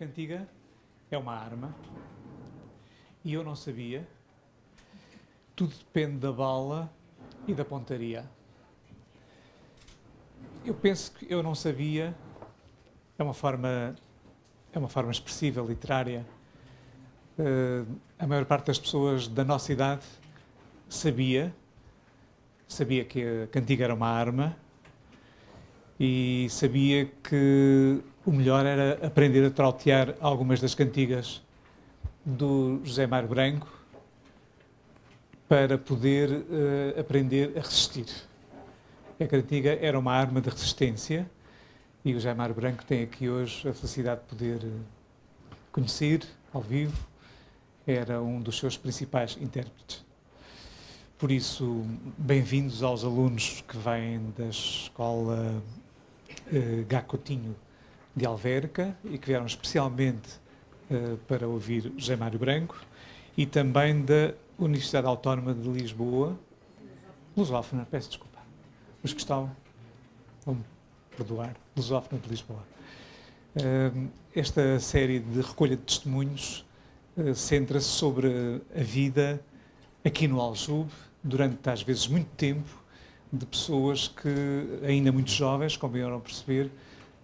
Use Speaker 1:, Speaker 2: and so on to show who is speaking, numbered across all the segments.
Speaker 1: cantiga é uma arma e eu não sabia. Tudo depende da bala e da pontaria. Eu penso que eu não sabia é uma forma é uma forma expressiva literária. Uh, a maior parte das pessoas da nossa idade sabia sabia que a cantiga era uma arma e sabia que o melhor era aprender a trautear algumas das cantigas do José Mário Branco para poder uh, aprender a resistir. A cantiga era uma arma de resistência e o José Mário Branco tem aqui hoje a felicidade de poder eh, conhecer ao vivo. Era um dos seus principais intérpretes. Por isso, bem-vindos aos alunos que vêm da escola uh, Gacotinho de Alverca e que vieram especialmente uh, para ouvir José Mário Branco e também da Universidade Autónoma de Lisboa, Lusófona, peço desculpa, os que estão, vão-me perdoar, Lusófona de Lisboa. Uh, esta série de recolha de testemunhos uh, centra-se sobre a vida aqui no Aljube, durante às vezes muito tempo, de pessoas que, ainda muito jovens, como vieram perceber,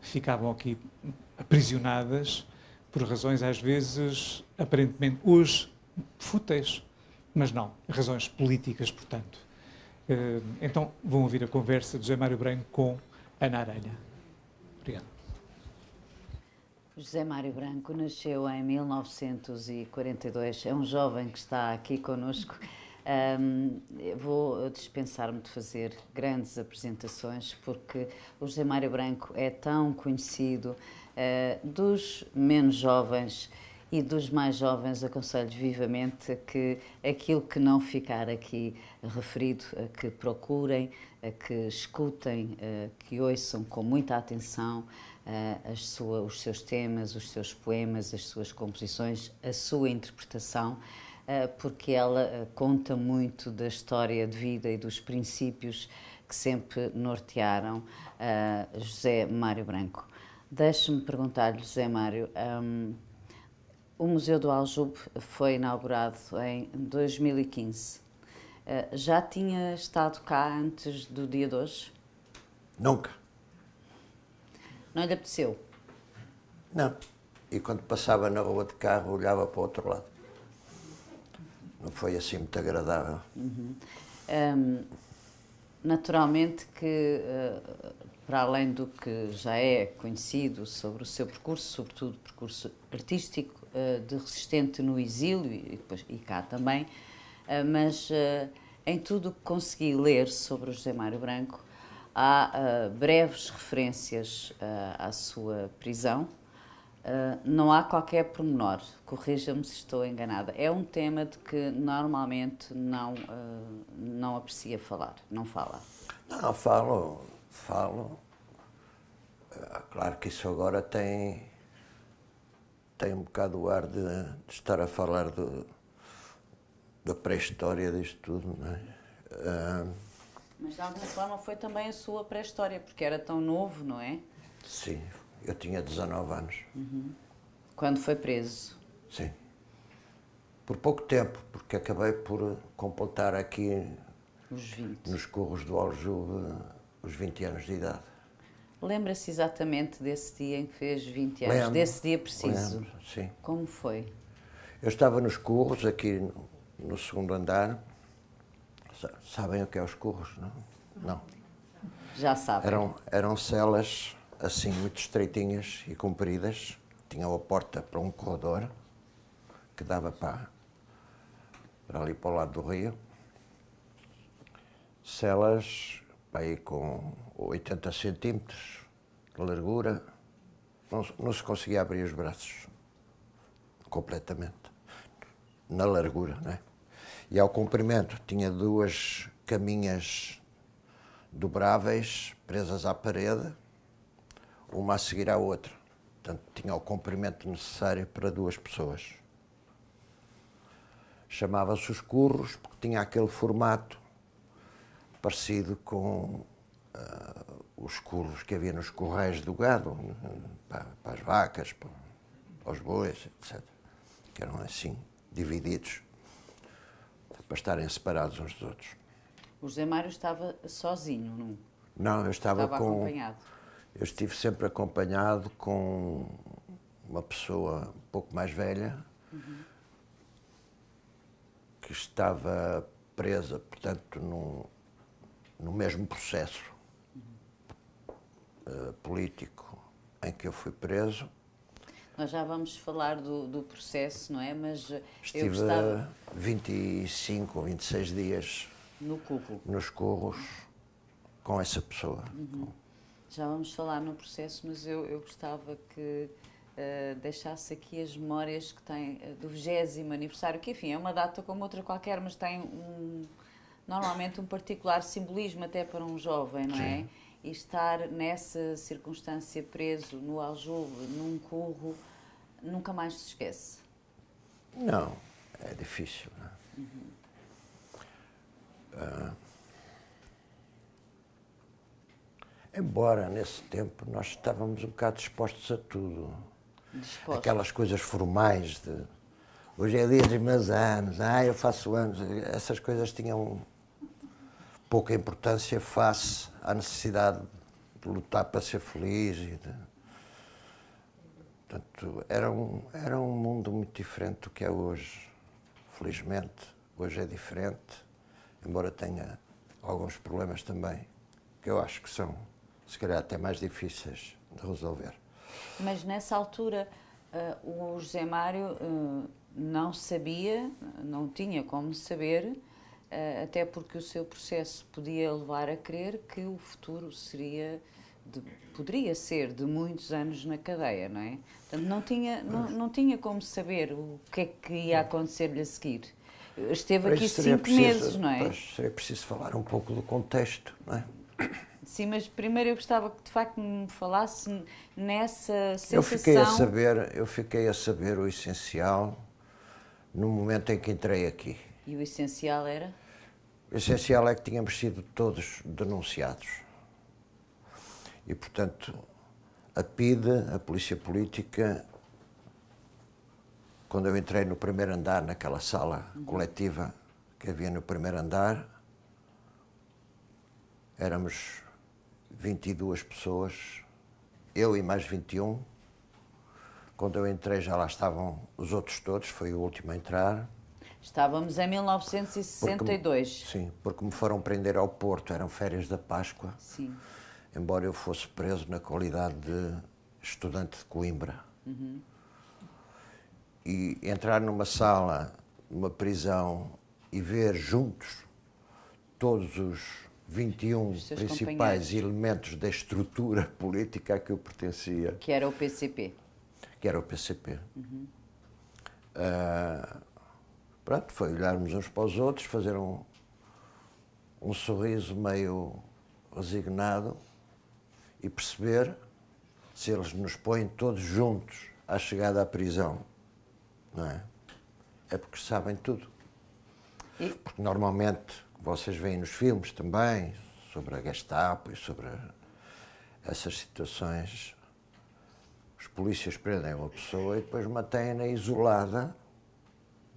Speaker 1: ficavam aqui aprisionadas por razões às vezes aparentemente hoje fúteis, mas não, razões políticas, portanto. Eh, então vão ouvir a conversa de José Mário Branco com Ana Aranha. Obrigado.
Speaker 2: José Mário Branco nasceu em 1942, é um jovem que está aqui conosco um, vou dispensar-me de fazer grandes apresentações, porque o José Mário Branco é tão conhecido uh, dos menos jovens e dos mais jovens aconselho vivamente que aquilo que não ficar aqui referido, que procurem, que escutem, que ouçam com muita atenção ah, sua, os seus temas, os seus poemas, as suas composições, a sua interpretação. Ah, porque ela ah, conta muito da história de vida e dos princípios que sempre nortearam ah, José Mário Branco. Deixe-me perguntar-lhe, José Mário, um, o Museu do Aljube foi inaugurado em 2015. já tinha estado cá antes do dia de hoje? Nunca. Não lhe apeteceu?
Speaker 3: Não. E quando passava na rua de carro, olhava para o outro lado não foi assim muito agradável.
Speaker 2: Uhum. Um, naturalmente que, ah, para além do que já é conhecido sobre o seu percurso, sobretudo o percurso artístico, ah, de resistente no exílio e, depois, e cá também, ah, mas em tudo o que consegui ler sobre José Mário Branco, há breves referências à sua prisão, ah, não há qualquer pormenor, corrija-me se estou enganada. É um tema de que normalmente não, uh, não aprecia falar, não fala.
Speaker 3: Não, falo, falo. Ah, claro que isso agora tem, tem um bocado o ar de, de estar a falar do, da pré-história disto tudo, não é? Uh,
Speaker 2: Mas de alguma forma foi também a sua pré-história, porque era tão novo, não é?
Speaker 3: Sim, eu tinha 19 anos.
Speaker 2: Uhum. Quando foi preso?
Speaker 3: Sim. Por pouco tempo, porque acabei por completar aqui nos Corros do Aljube eh, os 20 anos de idade.
Speaker 2: Lembra-se exatamente desse dia em que fez 20 anos? Lembro, desse dia preciso? Lembro, sim. Como foi?
Speaker 3: Eu estava nos Corros, aqui no, no segundo andar. Sabem o que é os Corros, não? Não. Já sabem. Eram, eram celas assim muito estreitinhas e compridas, tinha uma porta para um corredor que dava para, para ali para o lado do rio. Celas para aí com 80 centímetros de largura, não, não se conseguia abrir os braços completamente, na largura, né? E ao comprimento tinha duas caminhas dobráveis presas à parede uma a seguir à outra. Portanto, tinha o comprimento necessário para duas pessoas. Chamava-se os curros porque tinha aquele formato parecido com uh, os curros que havia nos corrais do gado, para, para as vacas, para, para os bois, etc. Que eram assim, divididos, para estarem separados uns dos outros.
Speaker 2: O José Mário estava sozinho, não?
Speaker 3: Não, eu estava, estava com. Acompanhado eu estive sempre acompanhado com uma pessoa um pouco mais velha, uhum. que estava presa, portanto, no, no mesmo processo
Speaker 4: uhum.
Speaker 3: uh, político em que eu fui preso.
Speaker 2: Nós já vamos falar do, do processo, não é? Mas Estive eu gostava...
Speaker 3: 25 ou 26 dias no nos curros com essa pessoa.
Speaker 2: Uhum. Já vamos falar no processo, mas eu, eu gostava que uh, deixasse aqui as memórias que tem uh, eh, do 20 aniversário, que enfim é uma data como outra qualquer, mas tem um, normalmente um particular simbolismo até para um jovem, não é? E estar nessa circunstância preso no aljube, num curro, nunca mais se esquece.
Speaker 3: Não, é difícil. Né? Uhum. Uh, Embora nesse tempo nós estávamos um bocado dispostos a tudo. Aquelas coisas formais de hoje é dia dos meus anos, ah, eu faço anos. Essas coisas tinham pouca importância face à necessidade de lutar para ser feliz. E de... Portanto, era um, era um mundo muito diferente do que é hoje. Felizmente, hoje é diferente, embora tenha alguns problemas também, que eu acho que são se calhar até mais difíceis de resolver.
Speaker 2: Mas nessa altura uh, o José Mário uh, não sabia, não tinha como saber, uh, até porque o seu processo podia levar a crer que o futuro seria de, poderia ser de muitos anos na cadeia, não é? Portanto, não tinha, não, não tinha como saber o que é que ia acontecer-lhe a seguir. Esteve aqui cinco preciso, meses, não é? Pois
Speaker 3: seria preciso falar um pouco do contexto, não é?
Speaker 2: Sim, mas primeiro eu gostava que de facto me falasse nessa sensação. Eu fiquei a
Speaker 3: saber, eu fiquei a saber o essencial no momento em que entrei aqui.
Speaker 2: E o essencial era?
Speaker 3: O essencial é que tínhamos sido todos denunciados. E portanto, a PIDE, a Polícia Política, quando eu entrei no primeiro andar, naquela sala uhum. coletiva que havia no primeiro andar, éramos 22 pessoas, eu e mais 21. Quando eu entrei já lá estavam os outros todos, foi o último a entrar.
Speaker 2: Estávamos em 1962.
Speaker 3: Porque, sim, porque me foram prender ao Porto, eram férias da Páscoa. Sim. Embora eu fosse preso na qualidade de estudante de Coimbra. Uhum. E entrar numa sala, numa prisão, e ver juntos todos os 21 principais elementos da estrutura política a que eu pertencia. Que era o
Speaker 2: PCP.
Speaker 3: Que era o PCP. Uhum. Uh, pronto, foi olharmos uns para os outros, fazer um, um sorriso meio resignado e perceber se eles nos põem todos juntos à chegada à prisão, não é? É porque sabem tudo. E... Porque normalmente vocês veem nos filmes também, sobre a Gestapo e sobre essas situações. Os polícias prendem uma pessoa e depois mantêm-na isolada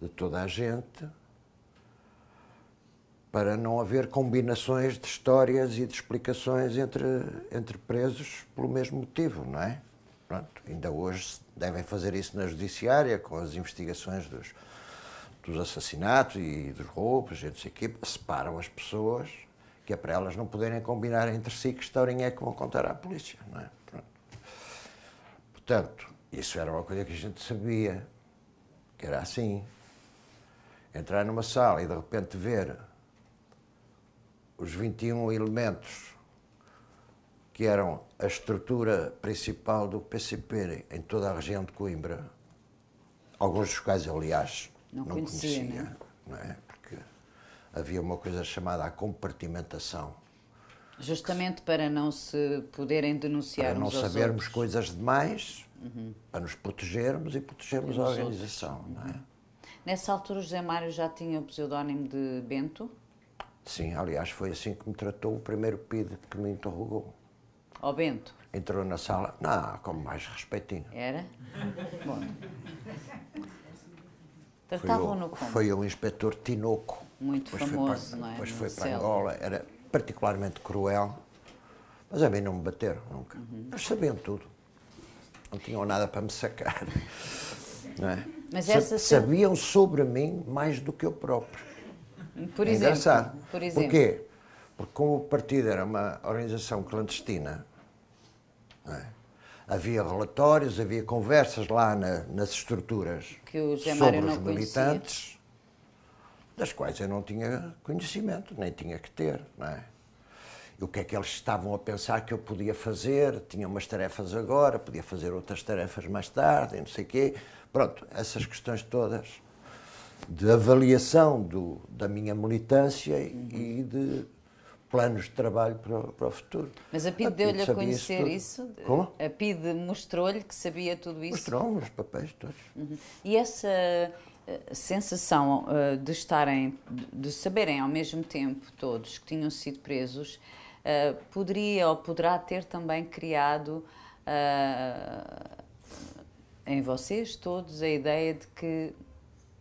Speaker 3: de toda a gente para não haver combinações de histórias e de explicações entre, entre presos pelo mesmo motivo, não é? Pronto, ainda hoje devem fazer isso na judiciária, com as investigações dos, dos assassinatos e dos roubos, gente, sei separam as pessoas, que é para elas não poderem combinar entre si que história é que vão contar à polícia, não é? Pronto. Portanto, isso era uma coisa que a gente sabia, que era assim. Entrar numa sala e de repente ver os 21 elementos que eram a estrutura principal do PCP em toda a região de Coimbra, alguns dos quais, aliás,
Speaker 2: não, não conhecia, conhecia né?
Speaker 3: não é? Porque havia uma coisa chamada a compartimentação.
Speaker 2: Justamente para não se poderem denunciar Para não sabermos
Speaker 3: outros. coisas demais, uhum. para nos protegermos e protegermos a organização, não é? Uhum.
Speaker 2: Nessa altura, José Mário já tinha o pseudónimo de Bento?
Speaker 3: Sim, aliás, foi assim que me tratou o primeiro PID que me interrogou. Ó oh, Bento? Entrou na sala, não, como mais respeitinho.
Speaker 2: Era? Bom. Tratavam então no como? Foi
Speaker 3: o inspetor Tinoco. Muito
Speaker 2: famoso, para, não é? Depois foi para Angola,
Speaker 3: era particularmente cruel, mas a mim não me bateram nunca. Uhum. Mas sabiam tudo. Não tinham nada para me sacar. Não é? Mas essa Sabiam sobre mim mais do que eu próprio.
Speaker 2: Por é exemplo, engraçado. Por exemplo. Porquê?
Speaker 3: Porque como o partido era uma organização clandestina, não é? havia relatórios, havia conversas lá na, nas estruturas sobre os militantes, conhecia. das quais eu não tinha conhecimento, nem tinha que ter, não é? E o que é que eles estavam a pensar que eu podia fazer? Tinha umas tarefas agora, podia fazer outras tarefas mais tarde, não sei quê. Pronto, essas questões todas de avaliação do, da minha militância uhum. e de planos de trabalho para, para o futuro. Mas a PID ah, deu-lhe a conhecer isso? Como?
Speaker 2: A PID mostrou-lhe que sabia tudo isso? mostrou
Speaker 3: os papéis todos.
Speaker 2: Uhum. E essa eh, sensação eh, de estarem, de saberem ao mesmo tempo todos que tinham sido presos, eh, poderia ou poderá ter também criado uh, em vocês todos a ideia de que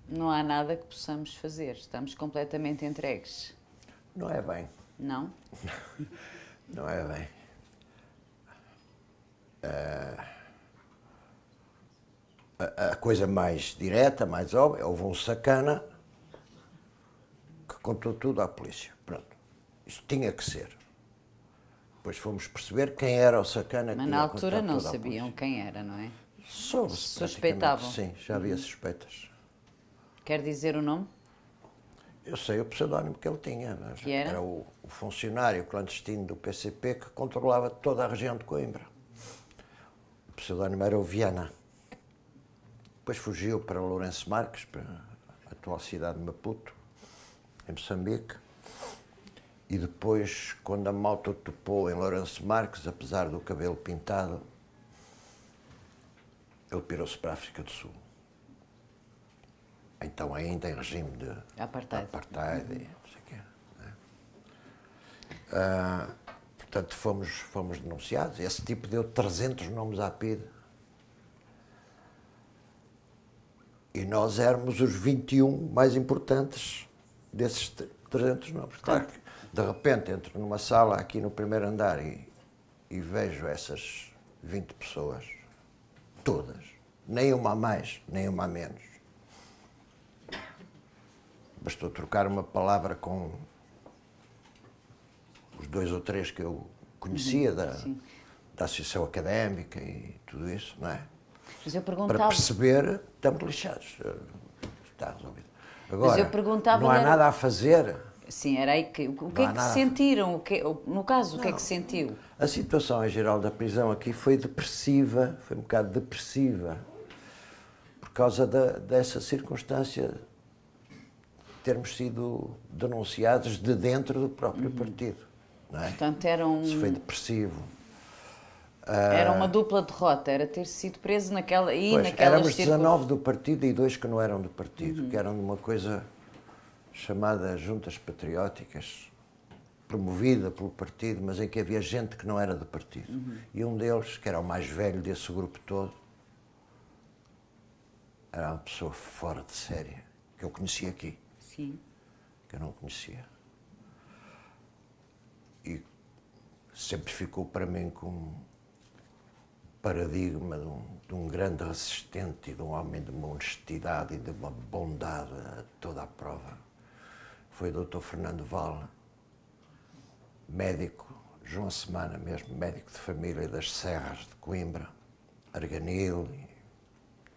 Speaker 2: não há nada que possamos fazer, estamos completamente entregues.
Speaker 3: Não é bem. Não? Não é bem. É, a, coisa mais direta, mais óbvia, houve é um sacana que contou tudo à polícia. Pronto. Isto tinha que ser. Depois fomos perceber quem era o sacana Mas que na altura não sabiam quem era, não é? Soube-se. Suspeitavam. Sim, já havia uhum. suspeitas.
Speaker 2: Quer dizer o nome?
Speaker 3: Eu sei o pseudónimo que ele tinha, né? era? era o, o, funcionário clandestino do PCP que controlava toda a região de Coimbra. O pseudónimo era o Viana. Depois fugiu para Lourenço Marques, para a atual cidade de Maputo, em Moçambique. E depois, quando a malta topou em Lourenço Marques, apesar do cabelo pintado, ele pirou-se para a África do Sul então ainda em regime de apartheid, apartheid uhum. não sei o quê. Né? Ah, portanto, fomos, fomos denunciados. Esse tipo deu 300 nomes à PIDE. E nós éramos os 21 mais importantes desses 300 nomes. Claro que, de repente, entro numa sala aqui no primeiro andar e, e vejo essas 20 pessoas, todas, nem uma a mais, nem uma a menos a trocar uma palavra com os dois ou três que eu conhecia uhum, da, da associação académica e tudo isso, não é?
Speaker 2: Mas eu perguntava... Para
Speaker 3: perceber, estamos lixados. Eh, está resolvido. Agora, Mas eu perguntava não há era... nada a fazer.
Speaker 2: Sim, era aí que... O que não é que nada... sentiram? O que... É- no caso, não. o que é que sentiu?
Speaker 3: A situação em geral da prisão aqui foi depressiva, foi um bocado depressiva, por causa da, dessa circunstância termos sido denunciados de dentro do próprio uhum. partido. Não
Speaker 2: é? Portanto, era um... Isso foi
Speaker 3: depressivo. Era uma ah,
Speaker 2: dupla derrota, era ter sido preso naquela. E pois, naquelas éramos
Speaker 3: 19 do partido e dois que não eram do partido, uhum. que eram de uma coisa chamada Juntas Patrióticas, promovida pelo partido, mas em que havia gente que não era do partido. Uhum. E um deles, que era o mais velho desse grupo todo, era uma pessoa fora de série, que eu conheci aqui. Sim. que eu não conhecia. E sempre ficou para mim como paradigma de um, de um grande resistente e de um homem de uma honestidade e de uma bondade a toda a prova. Foi o Dr. Fernando Val, médico, João Semana mesmo, médico de família das Serras de Coimbra, Arganil,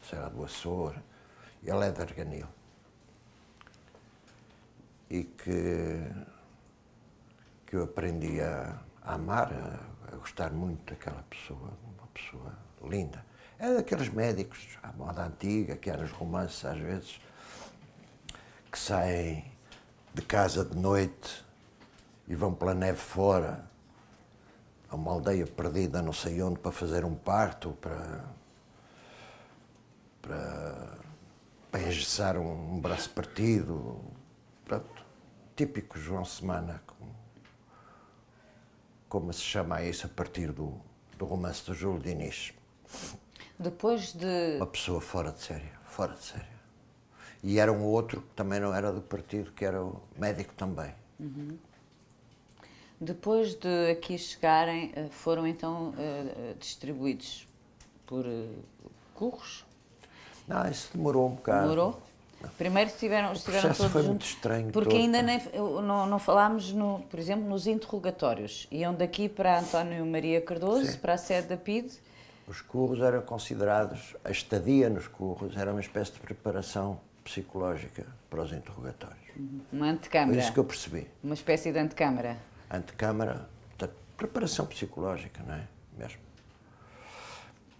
Speaker 3: Serra do Açor, ele é de Arganil e que, que eu aprendi a, a amar, a, a, gostar muito daquela pessoa, uma pessoa linda. Era é daqueles médicos à moda antiga, aqueles romances às vezes, que saem de casa de noite e vão pela neve fora, a uma aldeia perdida não sei onde, para fazer um parto, para, para, para engessar um, um braço partido, típico João Semana, como, como se chama isso a partir do, do romance do Júlio Diniz.
Speaker 2: Depois de. Uma
Speaker 3: pessoa fora de série, fora de série. E era um outro que também não era do partido, que era o médico também.
Speaker 2: Uhum. Depois de aqui chegarem, eh, foram então eh, eh, distribuídos por curros?
Speaker 3: Não, ah, isso demorou um bocado. Demorou?
Speaker 2: Primeiro estiveram, estiveram o todos foi juntos, muito
Speaker 3: estranho. Porque todo. ainda é?
Speaker 2: nem, não, não falámos, no, por exemplo, nos interrogatórios. Iam daqui para António Maria Cardoso, Sim. para a sede da PIDE.
Speaker 3: Os curros eram considerados, a estadia nos curros era uma espécie de preparação psicológica para os interrogatórios.
Speaker 2: Uhum. Uma antecâmara. Foi isso que eu percebi. Uma espécie de antecâmara.
Speaker 3: Antecâmara, preparação psicológica, não é? Mesmo.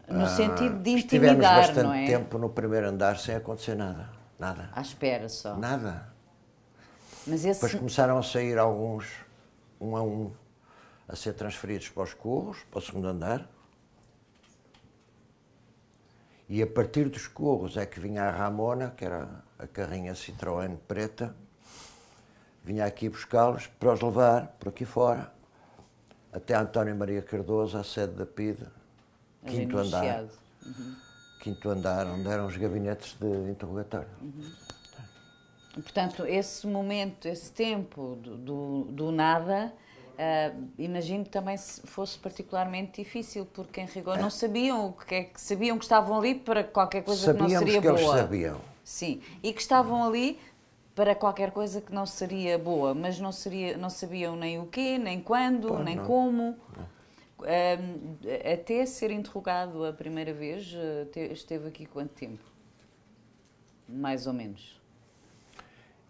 Speaker 3: No ah, sentido de ah, intimidar, não é? Estivemos bastante tempo no primeiro andar sem acontecer nada. Nada. À espera só. Nada. Mas esse... Depois começaram a sair alguns, um a um, a ser transferidos para os corros, para o segundo andar. E a partir dos corros é que vinha a Ramona, que era a carrinha Citroën preta, vinha aqui buscá-los para os levar por aqui fora, até António Maria Cardoso, à sede da PIDE, quinto andar. Uhum quinto andar, onde eram os gabinetes de interrogatório.
Speaker 2: Uhum. Portanto, esse momento, esse tempo do, do, do nada, uh, imagino que também fosse particularmente difícil, porque em rigor não é. sabiam o que é que sabiam que estavam ali para qualquer coisa Sabíamos que não seria que boa. Eles sabiam. Sim, e que estavam ali para qualquer coisa que não seria boa, mas não seria, não sabiam nem o quê, nem quando, Pô, nem não. como. Não. Um, até ser interrogado a primeira vez, eh, esteve aqui quanto tempo? Mais ou menos.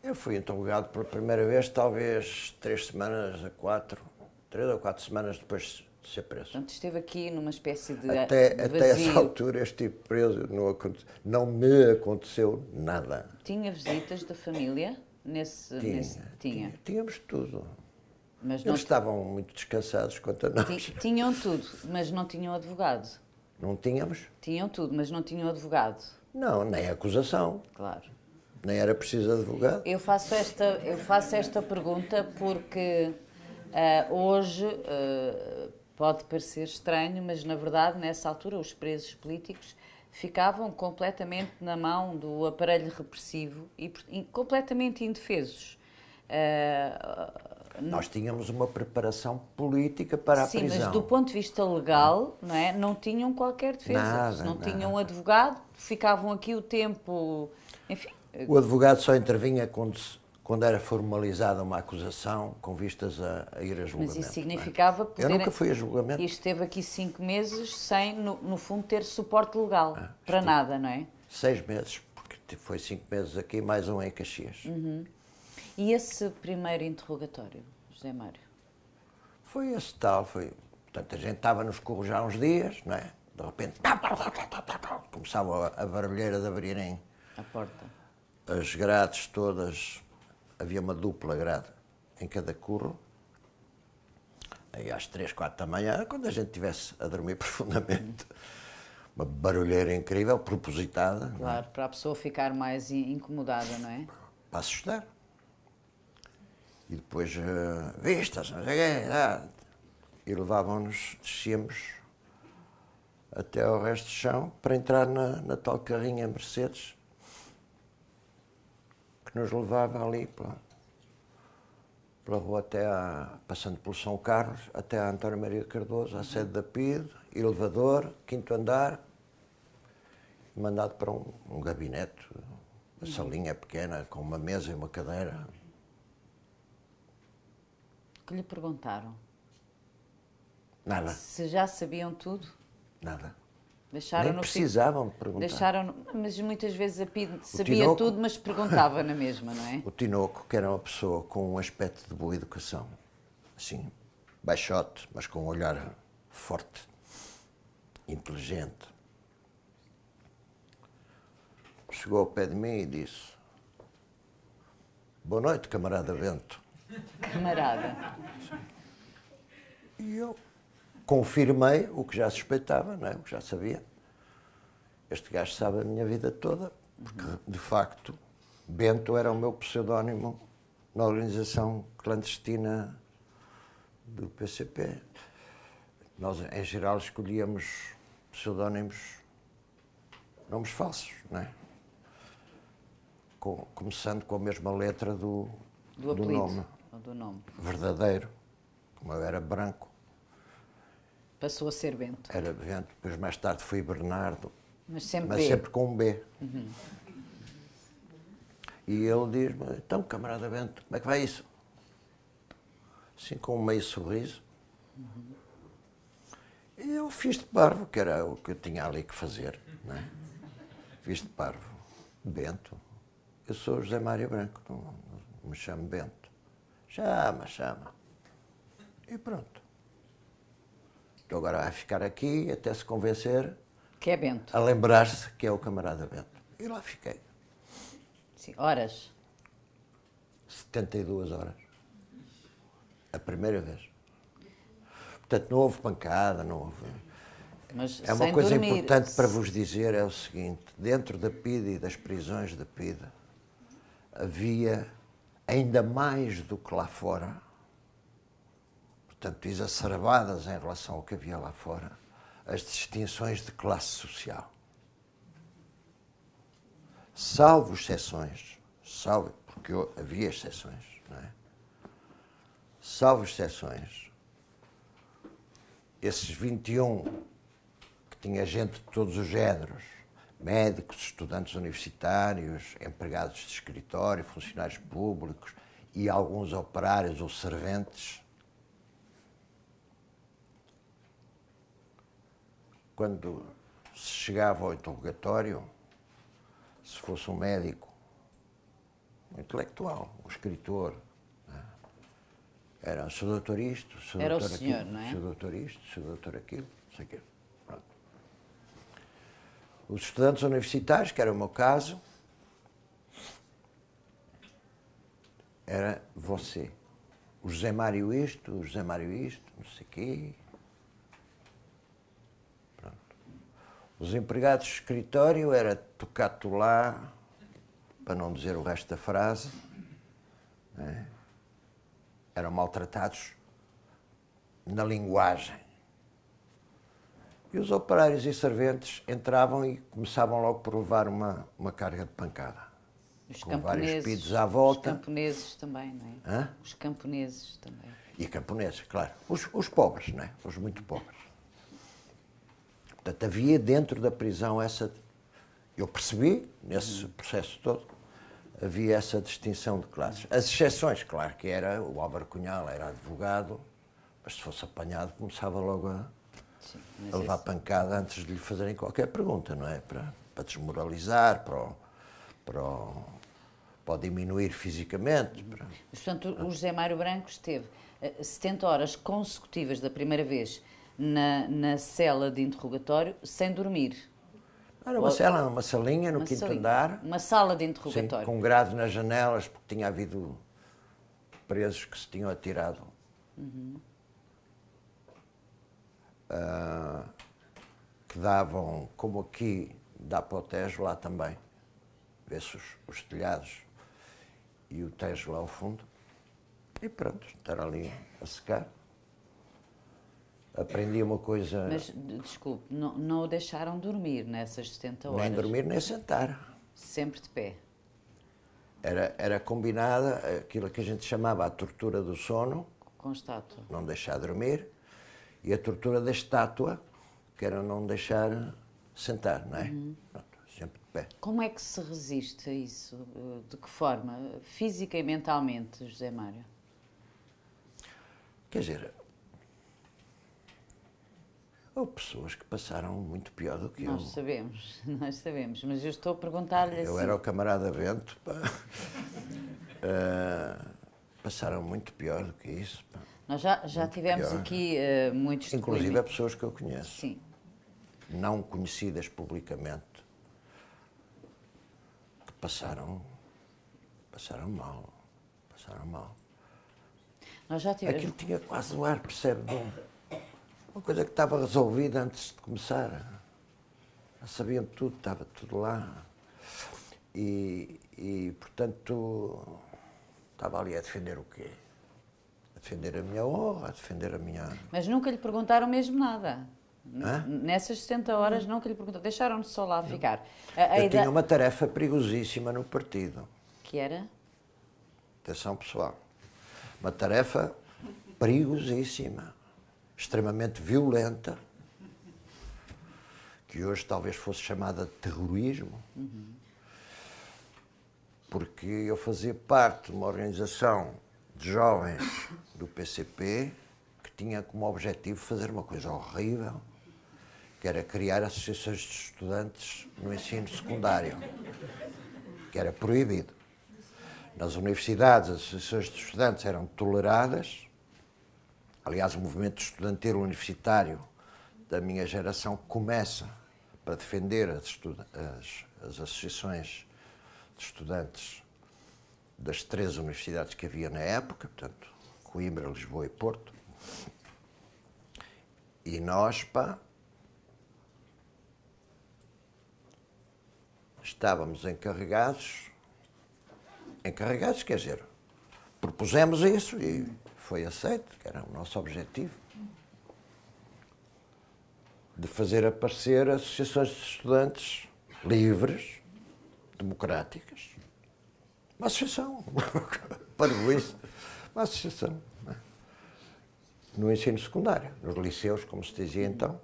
Speaker 3: Eu fui interrogado pela primeira vez, talvez três semanas a quatro, três ou quatro semanas depois de ser preso.
Speaker 2: Portanto, esteve aqui numa espécie de. Até, de até essa altura
Speaker 3: eu estive tipo preso, não, não me aconteceu nada.
Speaker 2: Tinha visitas da família? Nesse, tinha, nesse, tinha. tinha.
Speaker 3: Tínhamos tudo. Mas Eles estavam muito descansados quanto a nós.
Speaker 2: Tinham tudo, mas não tinham advogado.
Speaker 3: Não tínhamos?
Speaker 2: Tinham tudo, mas não tinham advogado.
Speaker 3: Não, nem acusação. Claro. Nem era preciso advogado.
Speaker 2: Eu faço esta, eu faço esta pergunta porque uh, hoje uh, pode parecer estranho, mas na verdade nessa altura os presos políticos ficavam completamente na mão do aparelho repressivo e, e completamente indefesos. Uh, é? Nós
Speaker 3: tínhamos uma preparação política para Sim, a prisão. Sim, mas do
Speaker 2: ponto de vista legal, não, é? não tinham qualquer defesa. Nada, não nada. tinham advogado, ficavam aqui o tempo. Enfim. O
Speaker 3: advogado só intervinha quando, quando era formalizada uma acusação com vistas a, a ir a julgamento. Mas isso é?
Speaker 2: significava é? poder... Eu nunca fui a julgamento. E esteve aqui cinco meses sem, no, no fundo, ter suporte legal. Ah, para nada, não é?
Speaker 3: Seis meses, porque foi cinco meses aqui, mais um em Caxias.
Speaker 2: Uhum. E esse primeiro interrogatório, José Mário? Foi
Speaker 3: esse tal, foi. Portanto, a gente estava nos corros já há uns dias, não é? De repente, começava a barulheira de abrirem a porta. As grades todas, havia uma dupla grade em cada curro. Aí às três, quatro da manhã, quando a gente estivesse a dormir profundamente, uma barulheira incrível, propositada. É?
Speaker 2: Claro, é? para a pessoa ficar mais incomodada, não é?
Speaker 3: Para assustar. E depois, uh, vistas, não sei quê, ah. E levavam-nos, descíamos até ao resto do chão para entrar na, na tal carrinha Mercedes que nos levava ali pela, pela rua até a, passando pelo São Carlos, até a António Maria Cardoso, à sede da PID, elevador, quinto andar, mandado para um, um gabinete, uma salinha pequena com uma mesa e uma cadeira
Speaker 2: que lhe perguntaram? Nada. Se já sabiam tudo? Nada. Deixaram Nem precisavam fico... perguntar. Deixaram, mas muitas vezes a PID sabia Tinoco... tudo, mas perguntava na
Speaker 3: mesma, não é? O Tinoco, que era uma pessoa com um aspecto de boa educação, assim, baixote, mas com um olhar forte, inteligente, chegou ao pé de mim e disse: Boa noite, camarada Bento
Speaker 2: camarada.
Speaker 3: E eu confirmei o que já suspeitava, não é? o que já sabia. Este gajo sabe a minha vida toda, porque de facto Bento era o meu pseudónimo na organização clandestina do PCP. Nós, em geral, escolhíamos pseudónimos, nomes falsos, não é? Com, começando com a mesma letra do, do, do nome do nome. Verdadeiro, como eu era branco.
Speaker 2: Passou a ser Bento.
Speaker 3: Era Bento, depois mais tarde fui Bernardo. Mas sempre, mas B. sempre com um B. Uhum. E ele diz-me, então camarada Bento, como é que vai isso? Assim com um meio sorriso. Uhum. E eu fiz de parvo, que era o que eu tinha ali que fazer. É? Fiz de parvo. Bento. Eu sou José Mário Branco, não, não me chamo Bento. Chama, chama. E pronto. Então agora vai ficar aqui até se convencer. Que é Bento. A lembrar-se que é o camarada Bento. E lá fiquei.
Speaker 2: Sim, horas?
Speaker 3: 72 horas. A primeira vez. Portanto, não houve pancada, não houve. Mas é uma coisa dormir. importante para vos dizer: é o seguinte, dentro da PIDE e das prisões da PIDE, havia ainda mais do que lá fora, portanto, exacerbadas em relação ao que havia lá fora, as distinções de classe social. Salvo exceções, salvo, porque havia exceções, não é? Salvo exceções, esses 21 que tinha gente de todos os géneros, médicos, estudantes universitários, empregados de escritório, funcionários públicos e alguns operários ou serventes. Quando se chegava ao interrogatório, se fosse um médico, um intelectual, um escritor, né? era o seu é? doutor isto, o seu doutor aquilo, o senhor, não é? seu doutor isto, o seu doutor aquilo, não sei o quê os estudantes universitários, que era o meu caso, era você. O José Mário isto, o José Mário isto, não sei o quê. Pronto. Os empregados de escritório era tocato lá, para não dizer o resto da frase. Né? Eram maltratados na linguagem. E os operários e serventes entravam e começavam logo por levar uma, uma carga de pancada. Os com vários pedidos à volta. Os
Speaker 2: camponeses também, não é? Hã? Os camponeses também.
Speaker 3: E camponeses, claro. Os, os pobres, não é? Os muito pobres. Portanto, havia dentro da prisão essa. Eu percebi, nesse uhum. processo todo, havia essa distinção de classes. As exceções, claro que era, o Álvaro Cunhal era advogado, mas se fosse apanhado começava logo a, a levar isso... pancada antes de lhe fazerem qualquer pergunta, não é? Para, para desmoralizar, para, o, para, o, para o diminuir fisicamente. Para...
Speaker 2: Mas, portanto, o José Mário Branco esteve 70 eh, horas consecutivas da primeira vez na, na cela de interrogatório sem dormir.
Speaker 3: Era uma cela, uma salinha no uma quinto salinha. andar. Uma
Speaker 2: sala de interrogatório. Sim, com
Speaker 3: grade nas janelas, porque tinha havido presos que se tinham atirado uhum uh, que davam, como aqui dá para o Tejo, lá também. Vê-se os, os, telhados e o Tejo lá ao fundo. E pronto, estar ali a secar. Aprendi uma coisa. Mas,
Speaker 2: desculpe, não, não o deixaram dormir nessas 70 horas? Nem dormir, nem sentar. Sempre de pé.
Speaker 3: Era, era combinada aquilo que a gente chamava a tortura do sono.
Speaker 2: constato
Speaker 3: Não deixar dormir e a tortura da estátua, que era não deixar sentar, não é? Uhum. Pronto, sempre de pé.
Speaker 2: Como é que se resiste a isso? De que forma? Física e mentalmente, José Mário?
Speaker 3: Quer dizer, houve pessoas que passaram muito pior do que nós eu. Nós
Speaker 2: sabemos, nós sabemos, mas eu estou a perguntar-lhe assim. Eu era o
Speaker 3: camarada Vento, pá. Uh, passaram muito pior do que isso, pá.
Speaker 2: Nós já, já tivemos pior. aqui uh,
Speaker 3: muitos Inclusive há pessoas que eu conheço. Sim. Não conhecidas publicamente. Que passaram... Passaram mal. Passaram mal. Nós já tivemos... Aquilo tinha quase o ar, percebe? Uma coisa que estava resolvida antes de começar. Já sabiam tudo, estava tudo lá. E, e portanto, estava ali a defender o quê? defender a minha honra, a defender a minha.
Speaker 2: Mas nunca lhe perguntaram mesmo nada. Hã? Nessas 60 horas nunca lhe perguntaram. Deixaram-no só lá ficar. A, a Eu ida... tinha uma
Speaker 3: tarefa perigosíssima no partido. Que era? Atenção pessoal. Uma tarefa perigosíssima, extremamente violenta, que hoje talvez fosse chamada de terrorismo. Uhum. Porque eu fazia parte de uma organização de jovens do PCP que tinha como objetivo fazer uma coisa horrível, que era criar associações de estudantes no ensino secundário, que era proibido. Nas universidades, as associações de estudantes eram toleradas. Aliás, o movimento estudantil universitário da minha geração começa para defender as, as, as associações de estudantes das três universidades que havia na época, portanto, Coimbra, Lisboa e Porto. E nós, pá, estávamos encarregados, encarregados, quer dizer, propusemos isso e foi aceito, que era o nosso objetivo, de fazer aparecer associações de estudantes livres, democráticas, uma associação. Para isso, uma associação. Né? No ensino secundário, nos liceus, como se dizia então.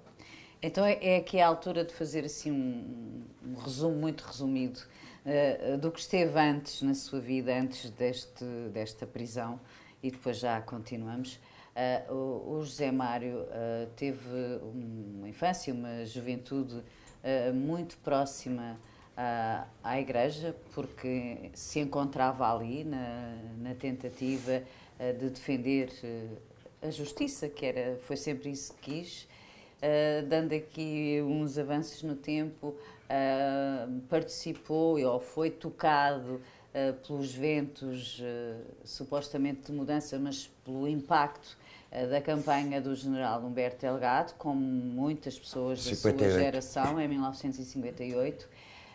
Speaker 2: Então é, é aqui a altura de fazer assim um, um resumo muito resumido uh, do que esteve antes na sua vida, antes deste, desta prisão, e depois já continuamos. Uh, o, o, José Mário uh, teve uma infância, uma juventude muito próxima à Igreja, porque se encontrava ali na, na tentativa uh, de defender eh, a justiça, que era, foi sempre isso que quis, eh, dando aqui uns avanços no tempo, participou ou foi tocado pelos ventos supostamente de mudança, mas pelo impacto da campanha do general Humberto Delgado, como muitas pessoas 58. da sua geração, em 1958,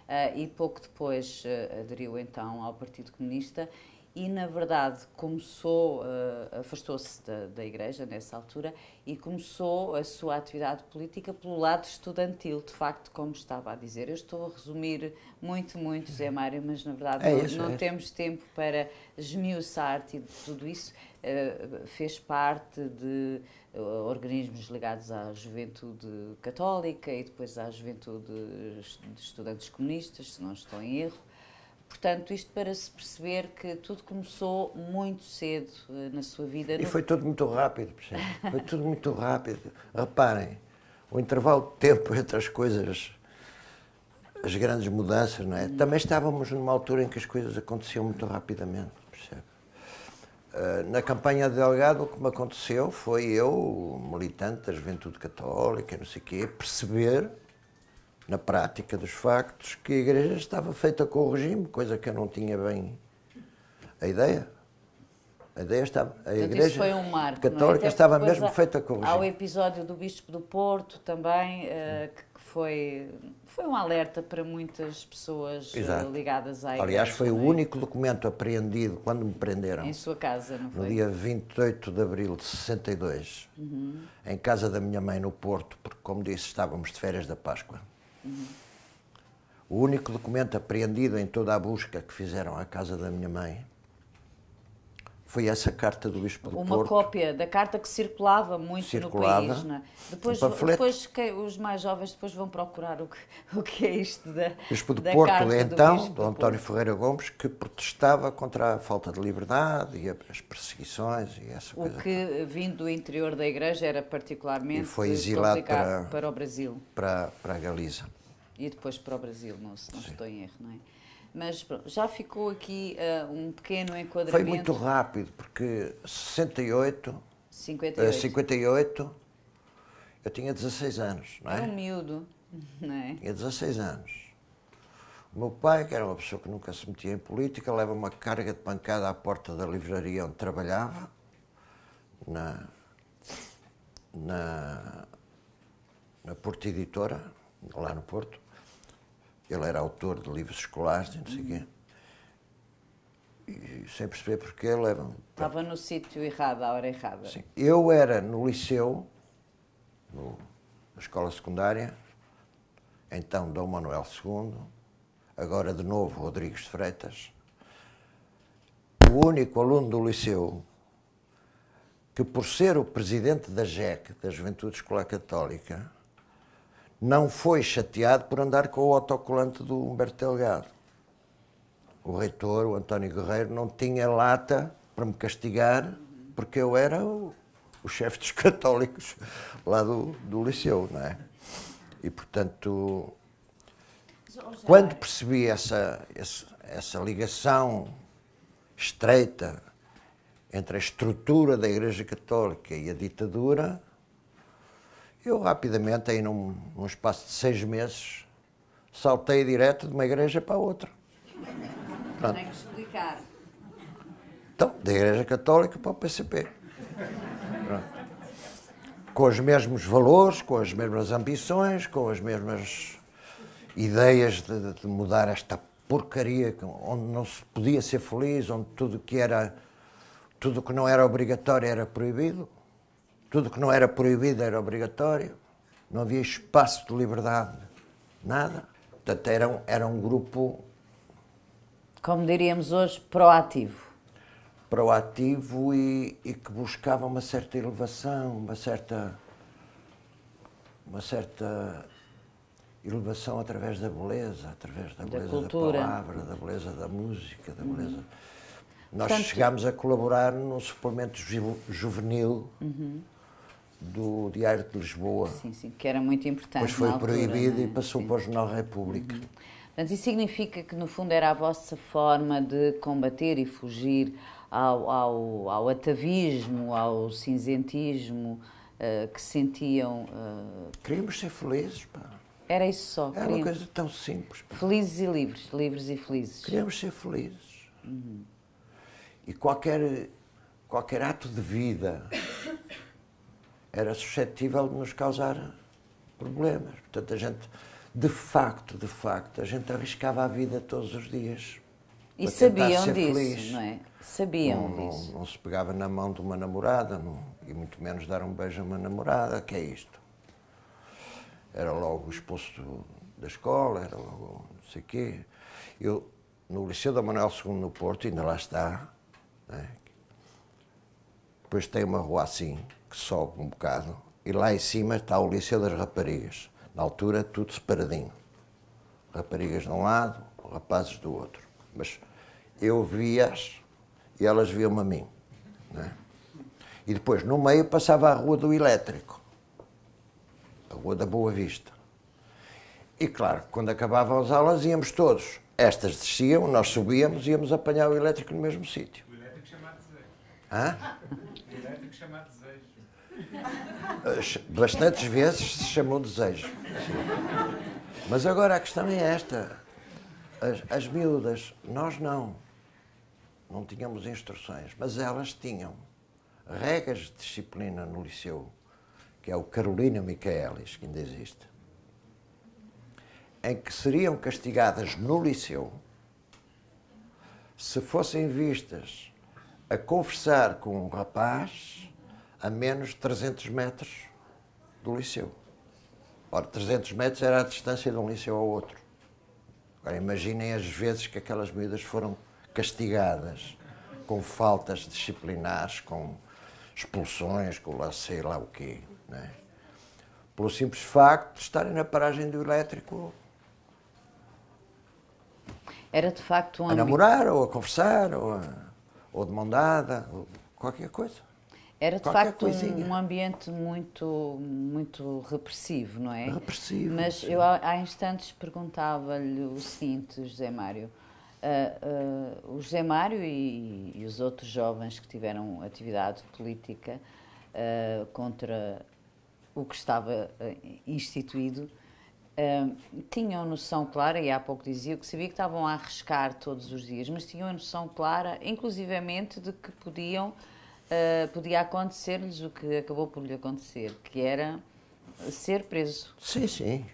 Speaker 2: eh, e pouco depois eh, aderiu então ao Partido Comunista e, na verdade, começou, eh, afastou-se da, da Igreja nessa altura e começou a sua atividade política pelo lado estudantil, de facto, como estava a dizer. Eu estou a resumir muito, muito, Zé Mário, mas na verdade é não, isso, não é temos tempo para esmiuçar tudo isso. Eh, fez parte de eh, organismos ligados à juventude católica e depois à juventude de estudantes comunistas, se não estou em erro. Portanto, isto para se perceber que tudo começou muito cedo eh, na sua vida. E foi
Speaker 3: tudo muito rápido, percebe? Foi tudo muito rápido. Reparem, o intervalo de tempo entre as coisas, as grandes mudanças, não é? Uhum. Também estávamos numa altura em que as coisas aconteciam muito rapidamente. Eh, na campanha de Delgado, o que me aconteceu foi eu, militante da Juventude Católica, não sei o quê, perceber, na prática dos factos, que a Igreja estava feita com o regime, coisa que eu não tinha bem a ideia. A ideia estava. A Portanto, Igreja foi um marco, é? Católica é? estava mesmo feita com o regime. Há o
Speaker 2: episódio do Bispo do Porto também, uh, que foi, foi um alerta para muitas pessoas eh, Exato. ligadas à igreja. Aliás, foi também. o
Speaker 3: único documento apreendido quando me prenderam. Em sua casa, não foi? No dia 28 de abril de 62, uhum. em casa da minha mãe no Porto, porque, como disse, estávamos de férias da Páscoa. Uhum. O único documento apreendido em toda a busca que fizeram à casa da minha mãe foi essa carta do Bispo do Uma Porto.
Speaker 2: cópia da carta que circulava muito no país. Né? Depois, depois que os mais jovens depois vão procurar o que, o que é isto da Bispo do da Porto, carta então, do, Bispo então, do, António Porto.
Speaker 3: Ferreira Gomes, que protestava contra a falta de liberdade e as perseguições e essa o coisa. O
Speaker 2: que, vindo do interior da Igreja, era particularmente e foi exilado para, para o Brasil.
Speaker 3: Para, para a Galiza.
Speaker 2: E depois para o Brasil, não, se não estou em erro, não é? mas pronto, já ficou aqui uh, um pequeno enquadramento. Foi muito
Speaker 3: rápido, porque 68,
Speaker 2: 58. Uh,
Speaker 3: 58 eu tinha 16 anos, não é? É um
Speaker 2: miúdo, não é? Tinha
Speaker 3: 16 anos. O meu pai, que era uma pessoa que nunca se metia em política, leva uma carga de pancada à porta da livraria onde trabalhava, na, na, na Porto Editora, lá no Porto. Ele era autor de livros escolares e não sei o quê. E, sem perceber porque ele era.
Speaker 2: Estava no sítio errado, à hora errada. Sim.
Speaker 3: Eu era no liceu, no, na escola secundária, então Dom Manuel II, agora de novo Rodrigues de Freitas, o único aluno do liceu que, por ser o presidente da JEC, da Juventude Escolar Católica, não foi chateado por andar com o autocolante do Humberto Delgado. O reitor, o António Guerreiro, não tinha lata para me castigar, porque eu era o, o chefe dos católicos lá do, do liceu, não é? E, portanto, quando percebi essa, essa, essa ligação estreita entre a estrutura da Igreja Católica e a ditadura, eu rapidamente, aí num, num espaço de seis meses, saltei direto de uma igreja para outra. Pronto. Tem
Speaker 2: que explicar.
Speaker 3: Então, da Igreja Católica para o PCP. Pronto. Com os mesmos valores, com as mesmas ambições, com as mesmas ideias de, de mudar esta porcaria onde não se podia ser feliz, onde tudo que era tudo que não era obrigatório era proibido. Tudo que não era proibido era obrigatório, não havia espaço de liberdade, nada. Portanto, era um, era um grupo. Como diríamos hoje, proativo. Proativo e, e que buscava uma certa elevação, uma certa. uma certa elevação através da beleza, através da, da beleza cultura. da palavra, da beleza da música, da uhum. beleza. Uhum. Nós Portanto... chegámos a colaborar num suplemento ju juvenil uhum do Diário de Lisboa. Sim, sim,
Speaker 2: que era muito importante. Pois foi altura, proibido é? e
Speaker 3: passou sim. para o Jornal República. Uhum.
Speaker 2: Portanto, isso significa que, no fundo, era a vossa forma de combater e fugir ao, ao, ao atavismo, ao cinzentismo uh, que sentiam. Uh... Queríamos ser felizes, pá. Era isso só. Era queríamos... uma coisa
Speaker 3: tão simples.
Speaker 2: Pá. Felizes e livres, livres e felizes. Queríamos ser felizes.
Speaker 3: Uhum. E qualquer, qualquer ato de vida era suscetível de nos causar problemas. Portanto, a gente, de facto, de facto, a gente arriscava a vida todos os dias. E sabiam disso, feliz. não
Speaker 2: é? Sabiam não, disso.
Speaker 3: Não, se pegava na mão de uma namorada, não, e muito menos dar um beijo a uma namorada, que é isto. Era logo o do, da escola, era logo não sei o quê. Eu, no Liceu da Manuel II no Porto, ainda lá está, né? depois tem uma rua assim, que sobe um bocado, e lá em cima está o Liceu das Raparigas. Na altura, tudo separadinho. Raparigas de um lado, rapazes do outro. Mas eu via-as e elas viam-me a mim. É? E depois, no meio, passava a Rua do Elétrico, a Rua da Boa Vista. E claro, quando acabavam as aulas, íamos todos. Estas desciam, nós subíamos, íamos apanhar o elétrico no mesmo sítio.
Speaker 1: O elétrico chamado Zé. Hã? O elétrico chamado Zé. Bastantes vezes
Speaker 3: se chamou desejo. Mas agora a questão é esta. As, as miúdas, nós não. Não tínhamos instruções, mas elas tinham regras de disciplina no liceu, que é o Carolina Michaelis, que ainda existe, em que seriam castigadas no liceu se fossem vistas a conversar com um rapaz a menos de 300 metros do liceu. Ora, 300 metros era a distância de um liceu ao outro. Agora imaginem as vezes que aquelas miúdas foram castigadas com faltas disciplinares, com expulsões, com lá sei lá o quê. Né? Pelo simples facto de estarem na paragem do elétrico.
Speaker 2: Era de facto um. A namorar, ou a
Speaker 3: conversar, ou, a, ou de mão dada, ou qualquer coisa.
Speaker 2: Era de facto coisinha. um ambiente muito, muito repressivo, não é? Repressivo. Mas sim. eu há instantes perguntava-lhe o seguinte, José Mário. Uh, uh, o José Mário e, e, os outros jovens que tiveram atividade política uh, contra o que estava instituído tinham noção clara, e há pouco dizia que sabia que estavam a arriscar todos os dias, mas tinham a noção clara, inclusivamente, de que podiam ah, podia acontecer-lhes o que acabou por lhe acontecer, que era
Speaker 3: ser preso. Sim, sim.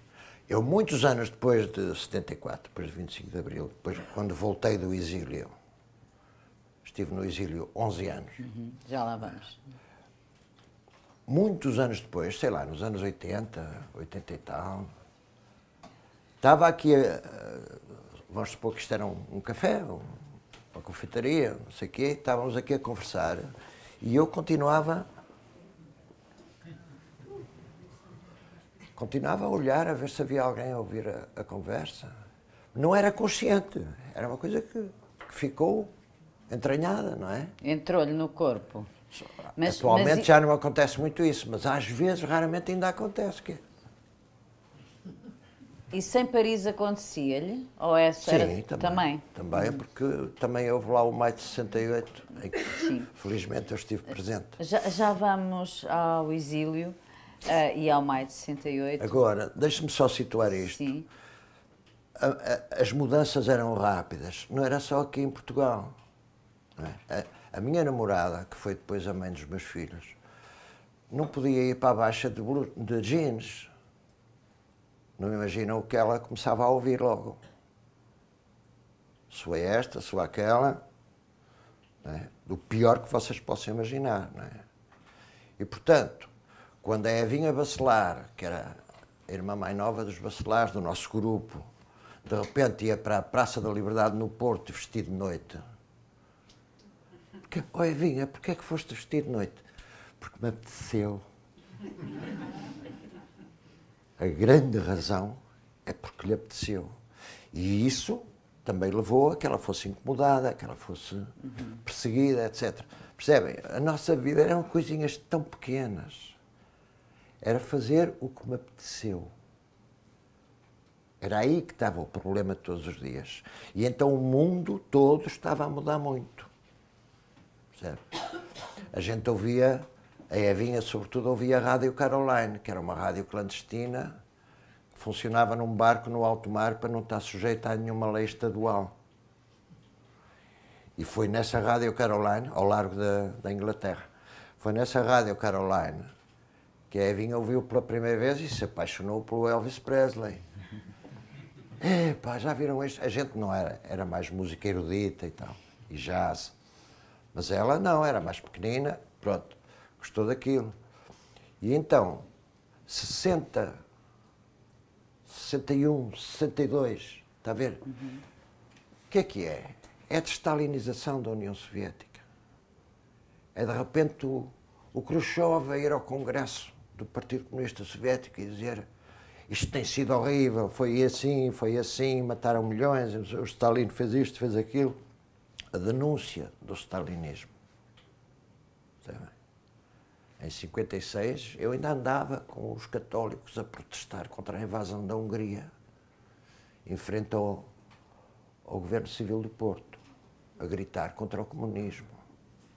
Speaker 3: Eu, muitos anos depois de 74, depois de 25 de Abril, depois, quando voltei do exílio, estive no exílio 11 anos.
Speaker 2: Uhum, já lá vamos.
Speaker 3: Muitos anos depois, sei lá, nos anos 80, 80 e tal, estava aqui, vamos supor que isto era um, café, uma confeitaria, não sei o quê, estávamos aqui a conversar e eu continuava. Continuava a olhar a ver se havia alguém a ouvir a, a conversa. Não era consciente, era uma coisa que, que ficou entranhada, não é? Entrou-lhe no corpo. Mas, Atualmente mas... já não acontece muito isso, mas às vezes, raramente ainda acontece. Que é
Speaker 2: e sem Paris acontecia-lhe? Ou essa Sim, também, também. Uhum.
Speaker 3: porque também houve lá o maio de 68, em que Sim. felizmente eu estive presente.
Speaker 2: Já, já vamos ao exílio uh, e ao maio de 68. Agora,
Speaker 3: deixe-me só situar isto. Sim. A, a, as mudanças eram rápidas, não era só aqui em Portugal. É? A, a minha namorada, que foi depois a mãe dos meus filhos, não podia ir para a baixa de, de jeans não imaginam o que ela começava a ouvir logo. Sou esta, sou aquela, é? do pior que vocês possam imaginar. É? E, portanto, quando a Evinha Bacelar, que era a irmã mais nova dos Bacelares do nosso grupo, de repente ia para a Praça da Liberdade no Porto vestido de noite. Porque, oh Evinha, porquê é que foste vestido de noite? Porque me apeteceu a grande razão é porque lhe apeteceu. E isso também levou a que ela fosse incomodada, a que ela fosse uhum. perseguida, etc. Percebem? A nossa vida eram coisinhas tão pequenas. Era fazer o que me apeteceu. Era aí que estava o problema de todos os dias. E então o mundo todo estava a mudar muito. Percebe? A gente ouvia a Evinha, sobretudo, ouvia a Rádio Caroline, que era uma rádio clandestina, que funcionava num barco no alto mar para não estar sujeita a nenhuma lei estadual. E foi nessa Rádio Caroline, ao largo da, da Inglaterra, foi nessa Rádio Caroline que a Evinha ouviu pela primeira vez e se apaixonou pelo Elvis Presley. Epá, já viram isto? A gente não era, era mais música erudita e tal, e jazz. Mas ela não, era mais pequenina, pronto gostou daquilo. E então, 60, 61, 62, está a ver? Uhum. O uhum. que é que é? É a destalinização da União Soviética. É de repente o, o Khrushchev a ir ao Congresso do Partido Comunista Soviético e dizer isto tem sido horrível, foi assim, foi assim, mataram milhões, o Stalin fez isto, fez aquilo. A denúncia do stalinismo em 56, eu ainda andava com os católicos a protestar contra a invasão da Hungria, em frente ao, ao governo civil do Porto, a gritar contra o comunismo.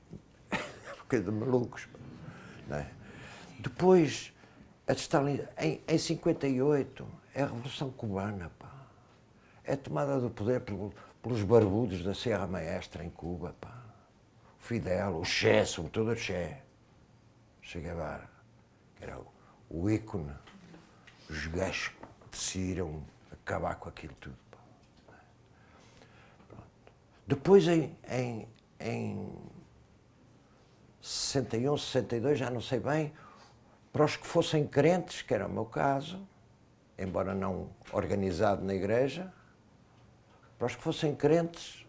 Speaker 3: um bocadinho de malucos. É? Depois, a Stalin, em, em 58, é a Revolução Cubana, pá. É tomada do poder pelo, pelos barbudos da Serra Maestra em Cuba, pá. O Fidel, o Che, sobretudo o Che Che Guevara, que era o ícone, os gajos decidiram acabar com aquilo tudo. Depois, em, em, em 61, 62, já não sei bem, para os que fossem crentes, que era o meu caso, embora não organizado na Igreja, para os que fossem crentes,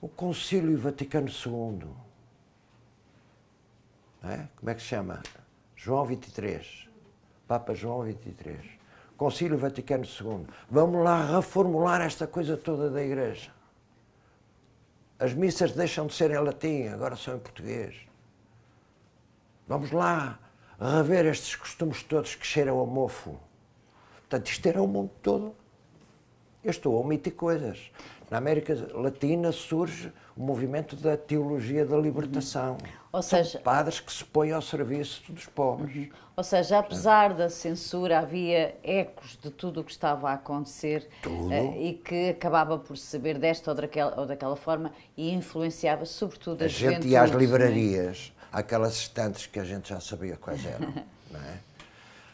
Speaker 3: o Concílio Vaticano II é? como é que se chama? João 23, Papa João 23, Concílio Vaticano II. Vamos lá reformular esta coisa toda da Igreja. As missas deixam de ser em latim, agora são em português. Vamos lá rever estes costumes todos que cheiram a mofo. Portanto, isto era o mundo todo. Eu estou a omitir coisas. Na América Latina surge movimento da teologia da libertação. Uhum. Ou seja, padres que se põem ao serviço dos pobres. Uhum. Ou
Speaker 2: seja, apesar da censura, havia ecos de tudo o que estava a acontecer uh, e que acabava por saber desta ou daquela, ou daquela forma e influenciava sobretudo a, a gente ia às é?
Speaker 3: livrarias, né? aquelas estantes que a gente já sabia quais eram, não é?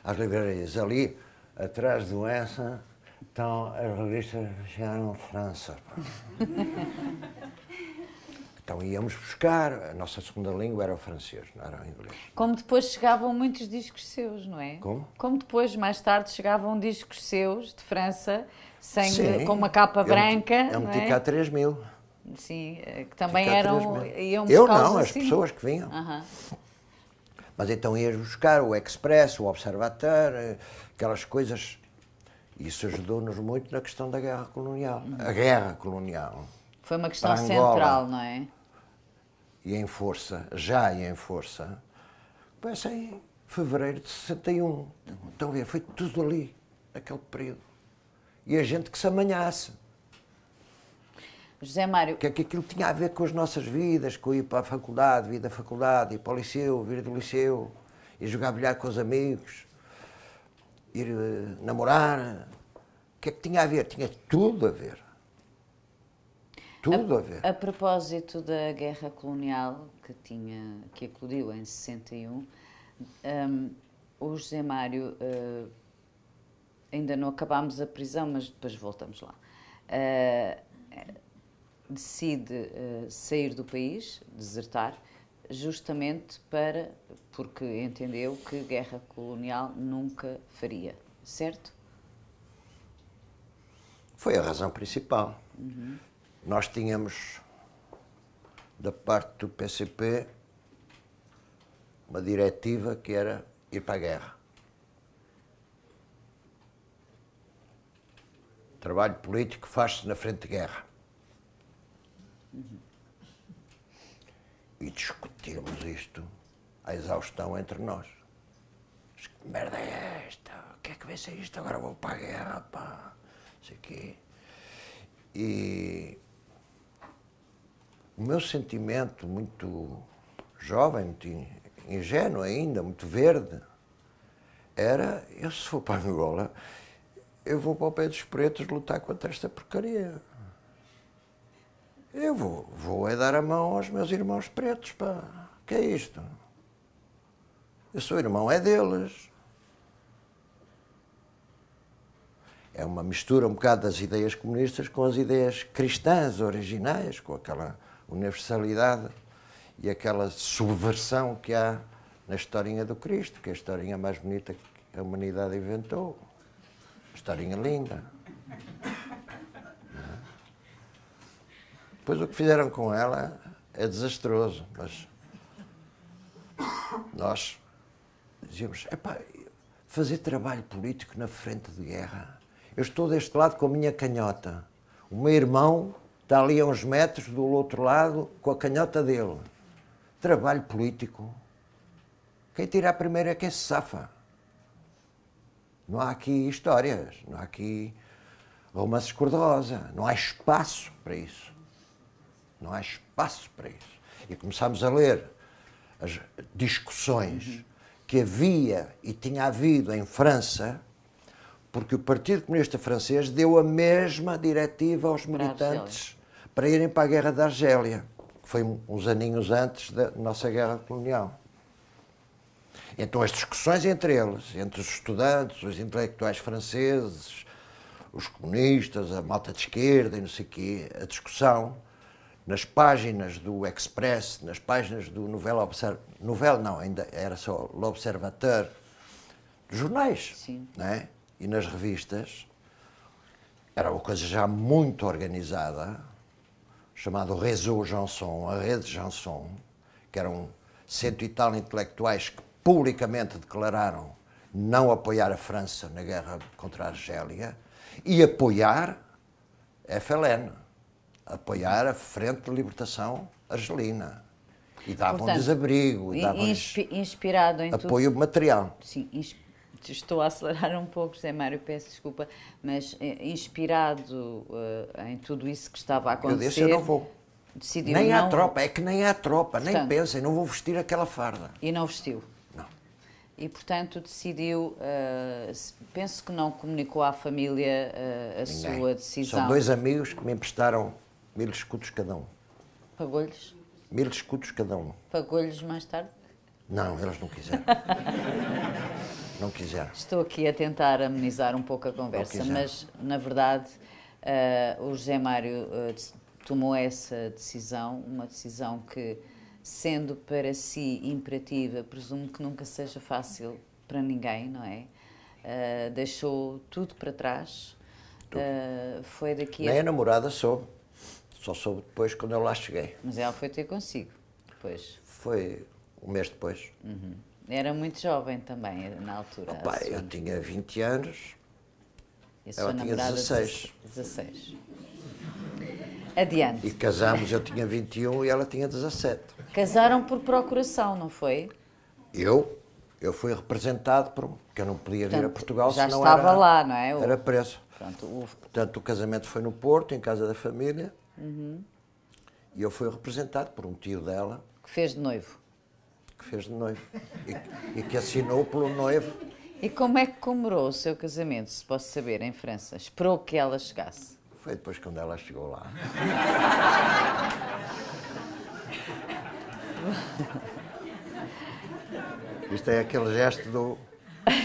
Speaker 3: Às livrarias ali, atrás do essa, estão as revistas chegaram a França. Então íamos buscar, a nossa segunda língua era o francês, não era o inglês.
Speaker 2: Como depois chegavam muitos discos seus, não é? Como? Como depois, mais tarde, chegavam discos seus de França, sem, Sim, com uma capa branca. Eu meti é? cá 3 mil. Sim, eh, que também eram. Iam eu não, assim. as pessoas que vinham. Uh -huh.
Speaker 3: Mas então íamos buscar o Express, o Observateur, eh, aquelas coisas. Isso ajudou-nos muito na questão da guerra colonial. Uhum. A guerra colonial. Foi uma questão central, não é? e em força, já e em força, começa em fevereiro de 61. Estão a ver? Foi tudo ali, naquele período. E a gente que se amanhasse. José Mário. O que é que aquilo tinha a ver com as nossas vidas, com ir para a faculdade, vir da faculdade, ir para o liceu, vir do liceu, ir jogar bilhar com os amigos, ir uh, namorar. O que é que tinha a ver? Tinha tudo a ver. Tudo a, a ver. A
Speaker 2: propósito da guerra colonial que, tinha, que eclodiu em 61, um, hum, o José Mário, uh, ainda não acabámos a prisão, mas depois voltamos lá. Uh, decide uh, sair do país, desertar, justamente para, porque entendeu que guerra colonial nunca faria, certo?
Speaker 3: Foi a razão principal. Uhum. Nós tínhamos, da parte do PCP, uma diretiva que era ir para a guerra. trabalho político faz-se na frente de guerra. E discutimos isto à exaustão entre nós. que merda é esta? O que é que vai ser isto? Agora vou para a guerra, pá. Isso aqui. E o meu sentimento muito jovem, muito ingênuo ainda, muito verde, era, eu se for para Angola, eu vou para o pé dos pretos lutar contra esta porcaria. Eu vou, vou é dar a mão aos meus irmãos pretos, pá. Que é isto? Eu sou irmão, é deles. É uma mistura um bocado das ideias comunistas com as ideias cristãs originais, com aquela universalidade e aquela subversão que há na historinha do Cristo, que é a historinha mais bonita que a humanidade inventou. historinha linda. Depois Pois o que fizeram com ela é desastroso, mas nós dizíamos, epá, fazer trabalho político na frente de guerra. Eu estou deste lado com a minha canhota. O meu irmão Está ali a uns metros do outro lado com a canhota dele. Trabalho político. Quem tirar primeira é quem se safa. Não há aqui histórias, não há aqui romances cor-de-rosa. Não há espaço para isso. Não há espaço para isso. E começámos a ler as discussões que havia e tinha havido em França, porque o Partido Comunista Francês deu a mesma diretiva aos militantes para irem para a Guerra da Argélia, que foi uns aninhos antes da nossa Guerra Colonial. Então as discussões entre eles, entre os estudantes, os intelectuais franceses, os comunistas, a malta de esquerda e não sei o quê, a discussão nas páginas do Express, nas páginas do Novel Observateur, Nouvelle não, ainda era só L'Observateur, dos jornais, né? e nas revistas, era uma coisa já muito organizada, chamado Réseau Janson, a Rede Janson, que eram cento e tal intelectuais que publicamente declararam não apoiar a França na guerra contra a Argélia e apoiar a FLN, apoiar a Frente de Libertação Argelina. E davam desabrigo, e davam
Speaker 2: inspirado em apoio tudo.
Speaker 3: material. Sim,
Speaker 2: inspirado estou a acelerar um pouco, José Mário, peço desculpa, mas eh, inspirado uh, em tudo isso que estava a acontecer. Eu disse, eu não vou. Decidiu nem não... há tropa,
Speaker 3: é que nem há tropa, portanto, nem pensem, não vou vestir aquela farda.
Speaker 2: E não vestiu? Não. E, portanto, decidiu, uh, penso que não comunicou à família uh, a Ninguém. sua decisão. São dois
Speaker 3: amigos que me emprestaram mil escudos cada um. Pagou-lhes? Mil escudos cada um.
Speaker 2: Pagou-lhes mais tarde?
Speaker 3: Não, eles não quiseram. não
Speaker 2: Estou aqui a tentar amenizar um pouco a conversa, mas na verdade uh, o José Mário uh, tomou essa decisão, uma decisão que, sendo para si imperativa, presumo que nunca seja fácil para ninguém, não é? Uh, deixou tudo para trás. Tudo. foi daqui Nem a... a namorada
Speaker 3: soube. Só soube depois quando eu lá cheguei. Mas ela foi ter consigo, depois. Foi um mês depois. Uhum.
Speaker 2: Era muito jovem também, na
Speaker 3: altura. pai, eu tinha 20 anos. E a sua ela tinha 16.
Speaker 2: 16. Adiante. E casámos,
Speaker 3: eu tinha 21 e ela tinha 17.
Speaker 2: Casaram por procuração, não foi?
Speaker 3: Eu? Eu fui representado, por, porque eu não podia Portanto, vir a Portugal, se não já estava lá, não é? O... Era preso. Pronto, o... Portanto, o casamento foi no Porto, em casa da família. Uhum. E eu fui representado por um tio dela. Que fez de noivo? fez de noivo e, e que assinou pelo noivo.
Speaker 2: E como é que comemorou o seu casamento, se posso saber, em França? Esperou que ela chegasse?
Speaker 3: Foi depois quando ela chegou lá. Isto é aquele gesto do,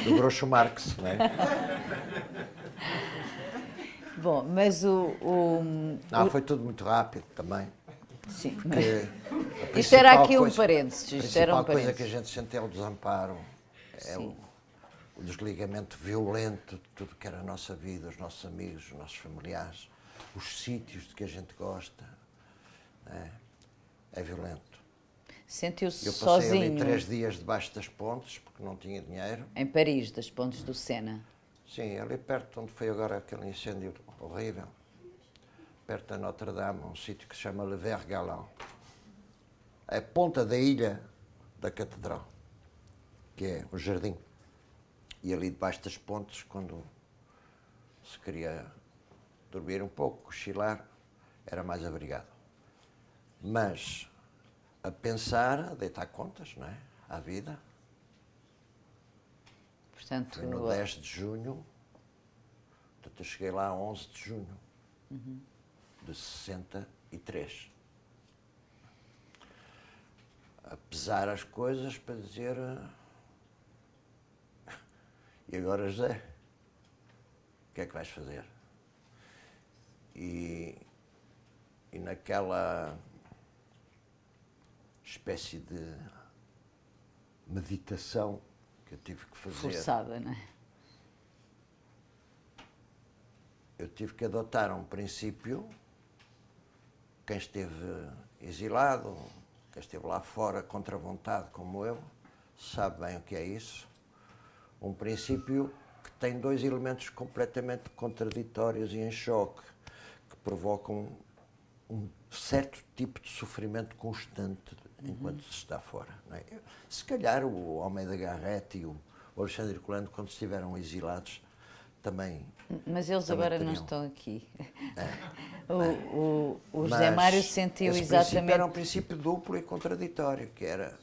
Speaker 3: do Groucho Marx, não é? Bom, mas o. o não, ah, foi tudo muito rápido também. Sim. É, Isto era aqui um parênteses. Isto era um parênteses. coisa que a gente sente é o desamparo, é o, o, desligamento violento de tudo que era a nossa vida, os nossos amigos, os nossos familiares, os sítios de que a gente gosta. É, é violento.
Speaker 2: Sentiu-se sozinho. Eu passei sozinho. ali três
Speaker 3: dias debaixo das pontes, porque não tinha dinheiro. Em Paris, das pontes do Sena. Sim, ali perto onde foi agora aquele incêndio horrível perto da Notre Dame, um sítio que se chama Le Ver Galant. É a ponta da ilha da catedral, que é o jardim. E ali debaixo das pontes, quando se queria dormir um pouco, cochilar, era mais abrigado. Mas a pensar, a deitar contas, não é? À vida.
Speaker 2: Portanto, Foi no 10
Speaker 3: de junho, portanto, eu cheguei lá a 11 de junho. Uhum de 63. A pesar as coisas para dizer. Ah, e agora, José, o que é que vais fazer? E, e naquela espécie de meditação que eu tive que fazer. Forçada, não é? Eu tive que adotar um princípio quem esteve exilado, quem esteve lá fora contra a vontade, como eu, sabe bem o que é isso. Um princípio que tem dois elementos completamente contraditórios e em choque, que provocam um certo tipo de sofrimento constante enquanto uhum. se está fora. É? Se calhar o Almeida Garrett e o Alexandre Colando, quando estiveram exilados, também. Mas eles também agora teriam. não estão aqui. É. o, o, o José Mário sentiu esse exatamente. Era um princípio duplo e contraditório, que era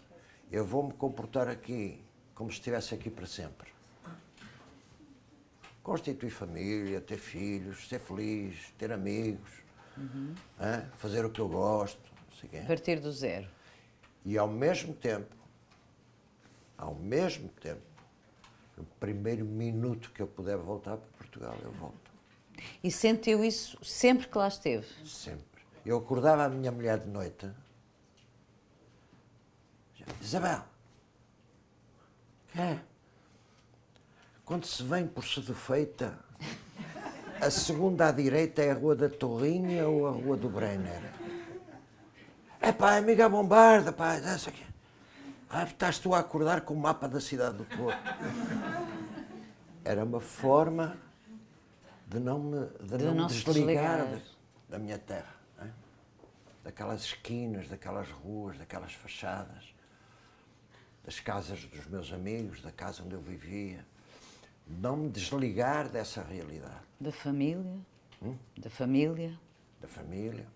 Speaker 3: eu vou-me comportar aqui como se estivesse aqui para sempre. Constituir família, ter filhos, ser feliz, ter amigos, uhum. fazer o que eu gosto. Não Partir do zero. E ao mesmo tempo, ao mesmo tempo, no primeiro minuto que eu puder voltar para Portugal, eu volto.
Speaker 2: E sentiu isso sempre que lá esteve? Sempre.
Speaker 3: Eu acordava a minha mulher de noite. Isabel! É. Quando se vem por feita, a segunda à direita é a Rua da Torrinha ou a Rua do Brenner? É pá, amiga Bombarda, pá, é essa aqui. Ah, estás tu a acordar com o mapa da cidade do Porto. Era uma forma de não me, de, de não, não me desligar, Da, minha terra. É? Daquelas esquinas, daquelas ruas, daquelas fachadas, das casas dos meus amigos, da casa onde eu vivia. Não me desligar dessa realidade.
Speaker 2: Da família? Hum?
Speaker 3: Da família? Da família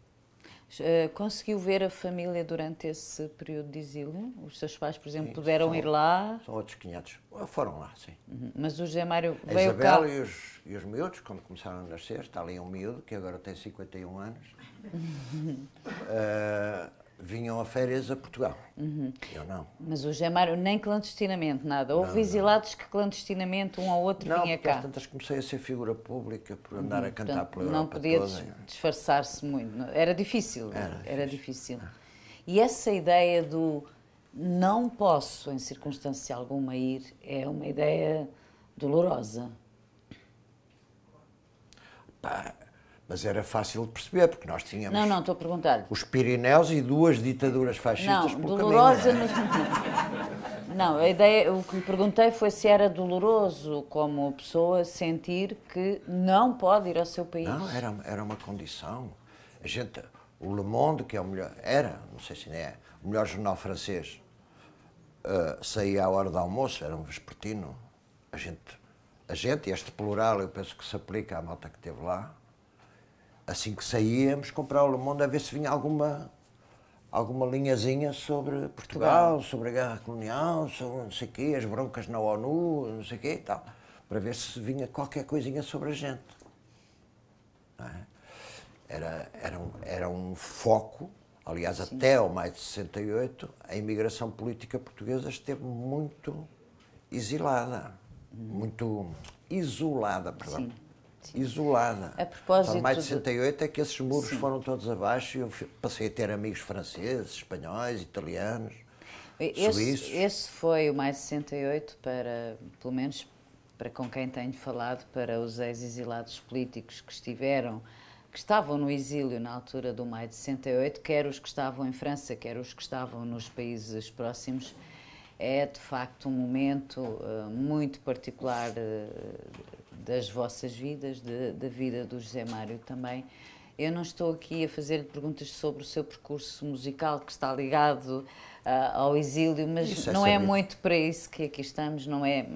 Speaker 2: eh, conseguiu ver a família durante esse período de exílio? Os seus pais, por exemplo, sim, puderam são, ir lá?
Speaker 3: São outros 500. Ah, foram lá, sim.
Speaker 2: Uhum. Mas o José Mário a veio Isabel cá... e
Speaker 3: os, e os miúdos, quando começaram a nascer, está ali um miúdo, que agora tem 51 anos. uh, vinham a férias a Portugal. Uhum. Eu não.
Speaker 2: Mas o Gemário, nem clandestinamente, nada. Houve exilados que clandestinamente um ao outro não, vinha cá. Não,
Speaker 3: tantas comecei a ser figura pública por andar uhum. a cantar Portanto, pela Europa Não podia toda.
Speaker 2: disfarçar-se muito. É? Era difícil. Era, era difícil. É. E essa ideia do não posso, em circunstância alguma, ir, é uma ideia dolorosa.
Speaker 3: Pá, mas era fácil de perceber, porque nós tínhamos. Não,
Speaker 2: não, estou a perguntar.
Speaker 3: Os Pirineus e duas ditaduras fascistas por dolorosa, caminho. Mas...
Speaker 2: Não, a ideia, o que lhe perguntei foi se era doloroso como pessoa sentir que não pode ir ao seu país. Não, era,
Speaker 3: era uma condição. A gente, o Le Monde, que é o melhor, era, não sei se nem é, o melhor jornal francês, uh, saía à hora do almoço, era um vespertino. A gente, a gente, este plural eu penso que se aplica à malta que teve lá, assim que saíamos, comprar o Le Monde a ver se vinha alguma, alguma linhazinha sobre Portugal, Portugal. sobre a guerra colonial, sobre não sei quê, as broncas na ONU, não sei quê e tal, para ver se vinha qualquer coisinha sobre a gente. É? Era, era, um, era um foco, aliás, Sim. até ao maio de 68, a imigração política portuguesa esteve muito exilada, hum. muito isolada, perdão. Sim isolada. A propósito. Só mais de 68 é que esses muros Sim. foram todos abaixo e eu passei a ter amigos franceses, espanhóis, italianos. Esse, suíços.
Speaker 2: esse foi o mais 68 para, pelo menos para com quem tenho falado, para os ex-exilados políticos que estiveram, que estavam no exílio na altura do maio de 68, quer os que estavam em França, quer os que estavam nos países próximos, é de facto um momento uh, muito particular uh, das vossas vidas, de, da vida do José Mário também. Eu não estou aqui a fazer-lhe perguntas sobre o seu percurso musical que está ligado uh, ao exílio, mas é não é, é muito para isso que aqui estamos, não é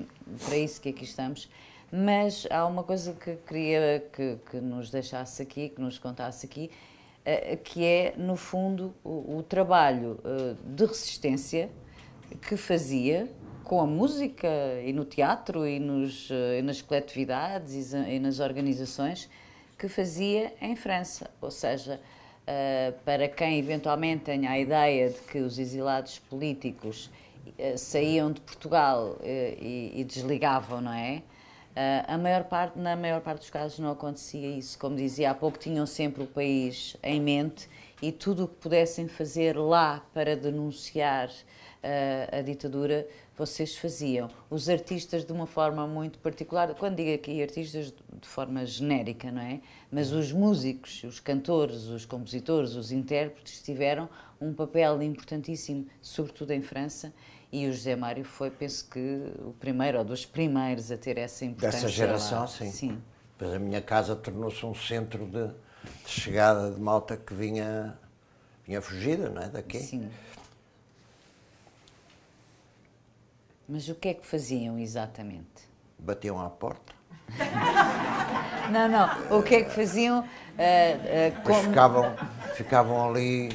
Speaker 2: para isso que aqui estamos. Mas há uma coisa que queria que, que nos deixasse aqui, que nos contasse aqui, ah, que é, no fundo, o, o trabalho ah, de resistência que fazia com a música e no teatro e, nos, eh, e nas coletividades e, e, nas organizações que fazia em França. Ou seja, uh, para quem eventualmente tenha a ideia de que os exilados políticos uh, saíam de Portugal uh, e, e, desligavam, não é? a maior parte, na maior parte dos casos não acontecia isso. Como dizia há pouco, tinham sempre o país em mente e tudo o que pudessem fazer lá para denunciar a, a, ditadura, vocês faziam. Os artistas, de uma forma muito particular, quando digo aqui artistas, de forma genérica, não é? Mas os músicos, os cantores, os compositores, os intérpretes tiveram um papel importantíssimo, sobretudo em França. E o José Mário foi, penso que, o primeiro ou dos primeiros a ter essa importância. Dessa geração, lá.
Speaker 3: sim. sim. Pois a minha casa tornou-se um centro de, de, chegada de malta que vinha, vinha fugida, não é? Daqui. Sim.
Speaker 2: Mas o que é que faziam exatamente?
Speaker 3: Batiam à porta.
Speaker 2: não, não. O que é que faziam? Uh,
Speaker 3: uh, como... ficavam, ficavam ali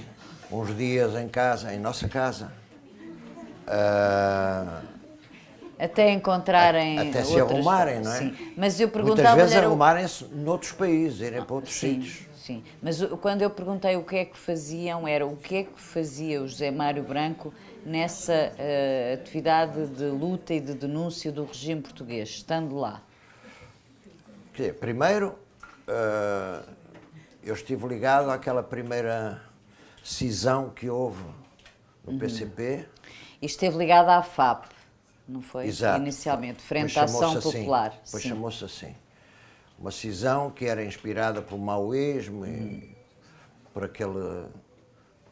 Speaker 3: uns dias em casa, em nossa casa. Uh...
Speaker 2: Até encontrarem. até se arrumarem, não é? Sim. Mas eu perguntava. Às vezes
Speaker 3: arrumarem-se o... noutros países, irem para outros sim, sítios. Sim,
Speaker 2: mas quando eu perguntei o que é que faziam, era o que é que fazia o José Mário Branco nessa uh, atividade de luta e de denúncia do regime português,
Speaker 3: estando lá? Primeiro, uh, eu estive ligado àquela primeira cisão que houve no uhum. PCP.
Speaker 2: E esteve ligado à FAP, não foi? Exato. Inicialmente, frente à Ação assim. Popular. Pois chamou-se
Speaker 3: assim. Uma cisão que era inspirada pelo maoísmo uhum. e por aquele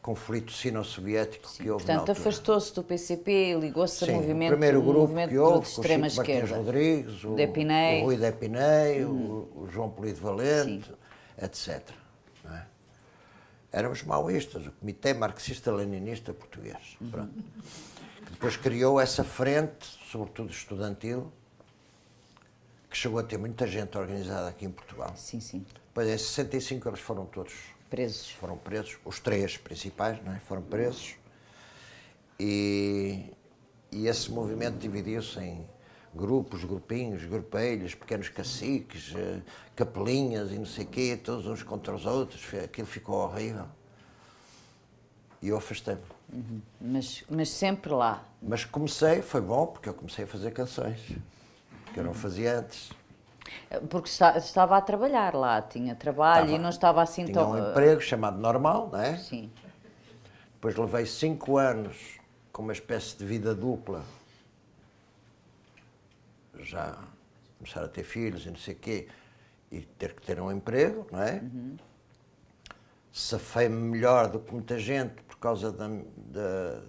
Speaker 3: conflito sino-soviético que houve Portanto,
Speaker 2: afastou-se do PCP, ligou-se ao movimento, primeiro grupo movimento
Speaker 3: que houve, de extrema com o Chico Rodrigues, o, Depinei. o Rui Depinei, hum. o, João Polido Valente, Sim. etc. É? Éramos maoístas, o Comitê Marxista-Leninista Português. Uhum. Pronto. Que depois criou essa frente, sobretudo estudantil, que chegou a ter muita gente organizada aqui em Portugal. Sim, sim. Depois é, em 65 eles foram todos presos. Foram presos, os três principais não é? foram presos. E, e esse movimento dividiu-se em grupos, grupinhos, grupelhos, pequenos caciques, eh, capelinhas e não sei o quê, todos uns contra os outros. Aquilo ficou horrível. E eu afastei-me. Uhum. Mas, mas sempre lá. Mas comecei, foi bom, porque eu comecei a fazer canções, que eu não fazia antes.
Speaker 2: Porque está, estava a trabalhar lá, tinha trabalho estava, e não estava assim tinha tão... Tinha um eh, emprego
Speaker 3: chamado normal, não é? Sim. Depois levei cinco anos com uma espécie de vida dupla. Já começar a ter filhos e não sei o quê. E ter que ter um emprego, não é? Uhum. Safei-me melhor do que muita gente por causa da, da,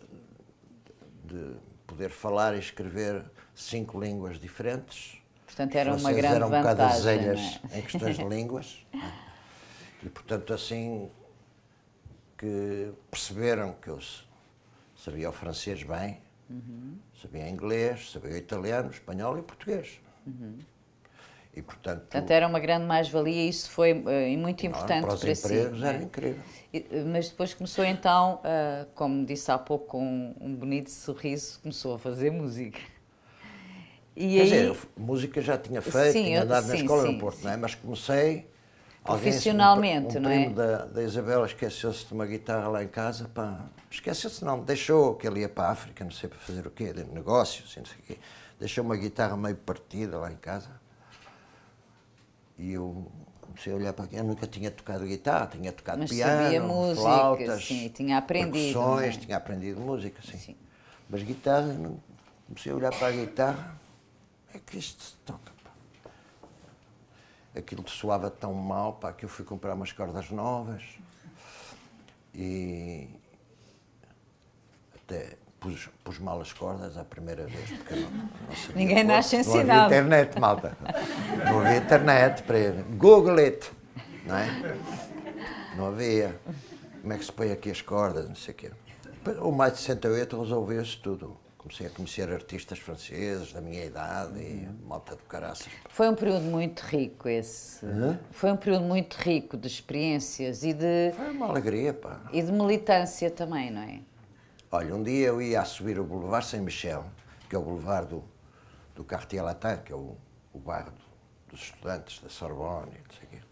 Speaker 3: de poder falar e escrever cinco línguas diferentes Portanto, era uma grande eram vantagem. um bocado zelhas é? em questões de línguas. É? e, portanto, assim que perceberam que eu sabia o francês bem, uhum. sabia inglês, sabia italiano, espanhol e português. Uhum. E, portanto, portanto, era
Speaker 2: uma grande mais-valia e isso foi uh, muito importante para, os para empregos si. Era é? incrível. Eh, mas depois começou então, uh, como disse há pouco, com um, um bonito sorriso, começou a fazer música. E Quer aí... dizer,
Speaker 3: música já tinha feito, sim, tinha andado eu, na escola sim, no Porto, não é? Mas comecei. Profissionalmente, um, um não é? Da, da Isabela esqueceu-se de uma guitarra lá em casa, pá. Esqueceu-se, não, deixou que ele ia para a África, não sei para fazer o quê, de assim não sei o quê. Deixou uma guitarra meio partida lá em casa. E eu comecei a olhar para aqui. Eu nunca tinha tocado guitarra, tinha tocado Mas piano, sabia música, flautas, sim, tinha aprendido. Percussões, é? tinha aprendido música, sim. sim. Mas guitarra, comecei a olhar para a guitarra é que isto toca. Pá. Aquilo soava tão mal pá, que eu fui comprar umas cordas novas e até pus, pus mal as cordas à primeira vez, porque não, não sabia. Ninguém nasce ensinado. Não havia internet, malta. Não havia internet para ele Google it, não é? Não havia. Como é que se põe aqui as cordas, não sei o quê. O mais de 68 resolveu-se tudo comecei a conhecer artistas franceses da minha idade e malta do caraças.
Speaker 2: Foi um período muito rico esse. Foi um período muito rico de experiências e de. Foi uma
Speaker 3: alegria, pá.
Speaker 2: E de militância também, não é?
Speaker 3: Olha, um dia eu ia a subir o Boulevard Saint-Michel, que é o Boulevard do, do Cartier Latin, que é o, o bairro do, dos estudantes da Sorbonne, não sei quê.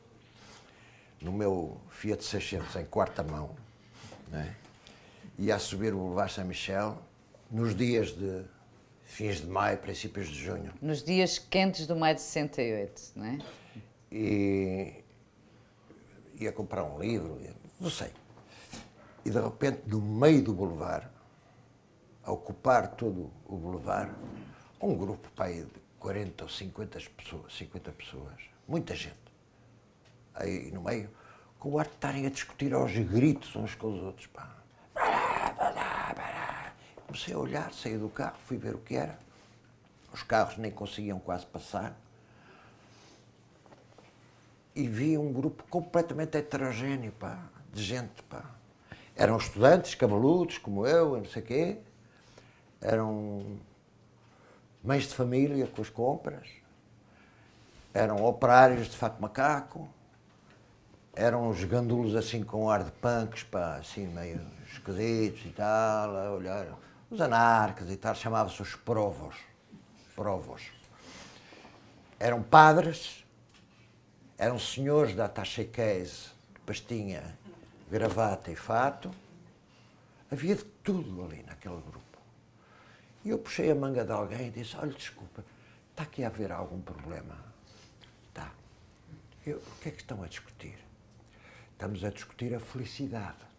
Speaker 3: No meu Fiat 600 em quarta mão, né? ia a subir o Boulevard Saint-Michel nos dias de fins de maio, princípios de junho.
Speaker 2: Nos dias quentes do maio de 68, não é?
Speaker 3: E ia comprar um livro, não sei. E de repente, no meio do boulevard, a ocupar todo o boulevard, um grupo pai de 40 ou 50 pessoas, 50 pessoas, muita gente, aí no meio, com o ar de estarem a discutir aos gritos uns com os outros. Pá. Comecei a olhar, saí do carro, fui ver o que era. Os carros nem conseguiam quase passar. E vi um grupo completamente heterogéneo, pá, de gente, pá. Eram estudantes, cabeludos, como eu, não sei o quê. Eram mães de família com as compras. Eram operários de fato macaco. Eram os gandulos assim com ar de punks, pá, assim meio esquisitos e tal, a olhar os anarcas e tal, chamavam-se os provos. Provos. Eram padres, eram senhores da tachequese, pastinha, gravata e fato. Havia de tudo ali naquele grupo. E eu puxei a manga de alguém e disse, olha, desculpa, está aqui a haver algum problema? Está. Eu, o que é que estão a discutir? Estamos a discutir a felicidade.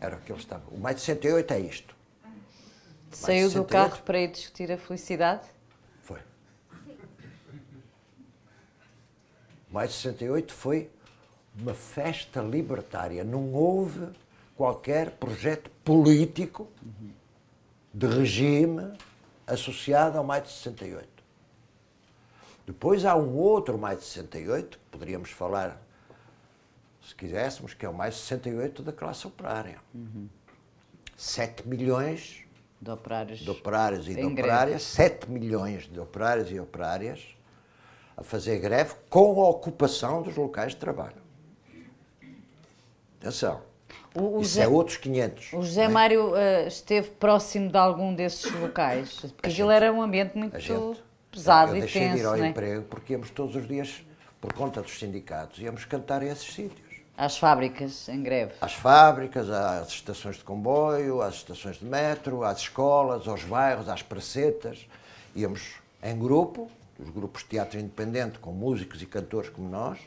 Speaker 3: Era o que ele estava. O mais de 68 é isto.
Speaker 2: Saiu do carro para ir discutir a felicidade?
Speaker 3: Foi. O mais de 68 foi uma festa libertária. Não houve qualquer projeto político de regime associado ao mais de 68. Depois há um outro mais de 68, poderíamos falar se quiséssemos, que é o mais 68 da classe operária. Uhum. 7 milhões de operários, de operários e de operárias, 7 milhões de operários e operárias a fazer greve com a ocupação dos locais de trabalho. Atenção.
Speaker 2: O, o Isso Zé, é outros 500. O José né? Mário uh, esteve próximo de algum desses locais? Porque a aquilo era um ambiente muito gente, pesado e tenso. Eu deixei de ir ao né?
Speaker 3: emprego porque íamos todos os dias, por conta dos sindicatos, íamos cantar a esses sítios. Às fábricas em greve? Às fábricas, às estações de comboio, às estações de metro, às escolas, aos bairros, às pracetas. Íamos em grupo, os grupos de teatro independente, com músicos e cantores como nós.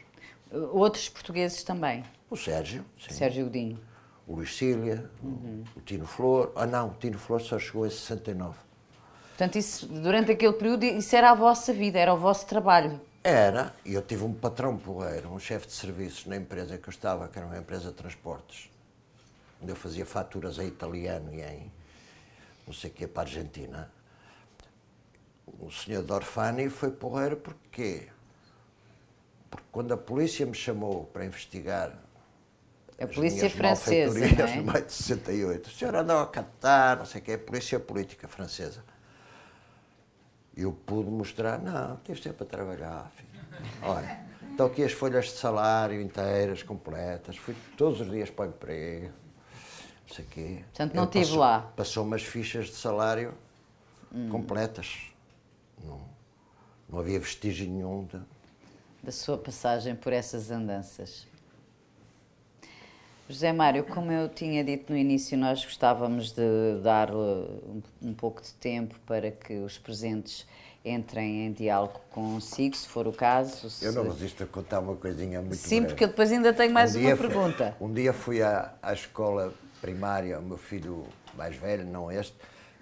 Speaker 2: Outros portugueses também? O Sérgio, sim. Sérgio
Speaker 3: Godinho. O Luís Cília, uhum. o Tino Flor. Ah, não, o Tino Flor só chegou em 69.
Speaker 2: Portanto, isso, durante aquele período, isso era a vossa vida, era o vosso trabalho. Era,
Speaker 3: e eu tive um patrão porreiro, um chefe de serviços na empresa que eu estava, que era uma empresa de transportes, onde eu fazia faturas em italiano e em não sei o que, para a Argentina. O senhor Dorfani foi porreiro porquê? Porque quando a polícia me chamou para investigar a polícia é francesa, não é? mais de 68, o senhor andava a catar, não sei o que, a polícia é política francesa eu pude mostrar, não, teve tempo a trabalhar, filho. Olha, então aqui as folhas de salário inteiras, completas, fui todos os dias para o emprego, não sei o quê. Portanto, não estive lá. Passou umas fichas de salário hum. completas. Não, não havia vestígio nenhum. De...
Speaker 2: Da sua passagem por essas andanças. José Mário, como eu tinha dito no início, nós gostávamos de dar eh, um pouco de tempo para que os presentes
Speaker 3: entrem em diálogo consigo, se for o caso. Se... Eu não resisto a contar uma coisinha muito Sim, breve. porque eu
Speaker 2: depois ainda tenho mais um uma fui, pergunta.
Speaker 3: um dia fui à, à escola primária, o meu filho mais velho, não este,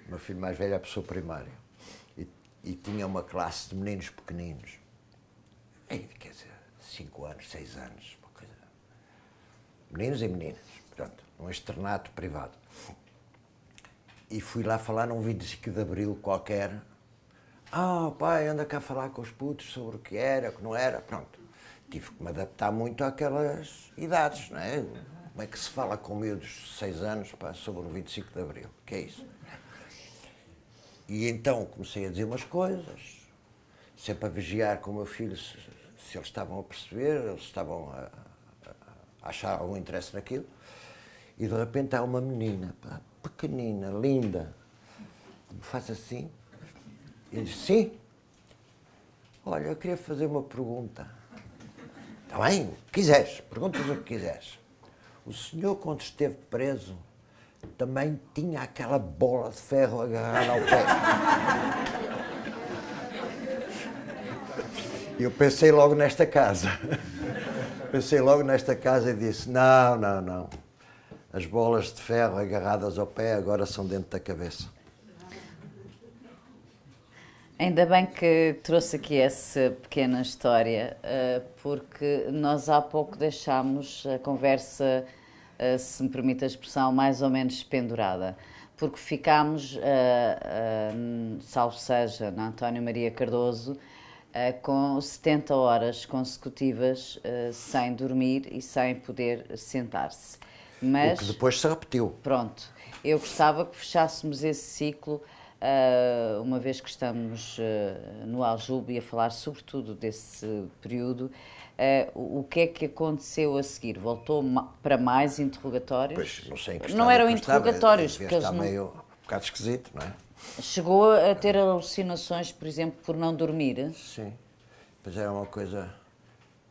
Speaker 3: o meu filho mais velho é a pessoa primária. E, e tinha uma classe de meninos pequeninos. E, quer dizer, 5 anos, 6 anos meninos e meninas, portanto, num externato privado. E fui lá falar num 25 de Abril qualquer. Ah, pai, anda cá a falar com os putos sobre o que era, o que não era, pronto. Tive que me adaptar muito àquelas idades, não é? Como é que se fala com miúdos de 6 anos pá, sobre o 25 de Abril? que é isso? E então comecei a dizer umas coisas, sempre a vigiar com o meu filho se, se eles estavam a perceber, eles estavam a, achar algum interesse naquilo. E de repente há uma menina, pequenina, linda, que me faz assim. Ele diz, sim, olha, eu queria fazer uma pergunta. Está bem? Quiseres, perguntas o que quiseres. O senhor, quando esteve preso, também tinha aquela bola de ferro agarrada ao pé. Eu pensei logo nesta casa pensei logo nesta casa e disse: não, não, não. As bolas de ferro agarradas ao pé agora são dentro da cabeça.
Speaker 2: Ainda bem que trouxe aqui essa pequena história, eh, porque nós há pouco deixámos a conversa, eh, se me permite a expressão, mais ou menos pendurada. Porque ficámos, eh, salvo seja, na António Maria Cardoso, eh, com 70 horas consecutivas eh, sem dormir e sem poder sentar-se. Mas, o que
Speaker 3: depois se repetiu.
Speaker 2: Pronto, eu gostava que fechássemos esse ciclo, eh, uma vez que estamos no Aljube e a falar sobretudo desse período. o que é que aconteceu a seguir? Voltou para mais interrogatórios? Pois, não sei em que Não é eram interrogatórios, porque eles não... meio
Speaker 3: um bocado esquisito, não é?
Speaker 2: Chegou a ter alucinações, por exemplo, por não dormir? Sim.
Speaker 3: Pois era é, é uma coisa.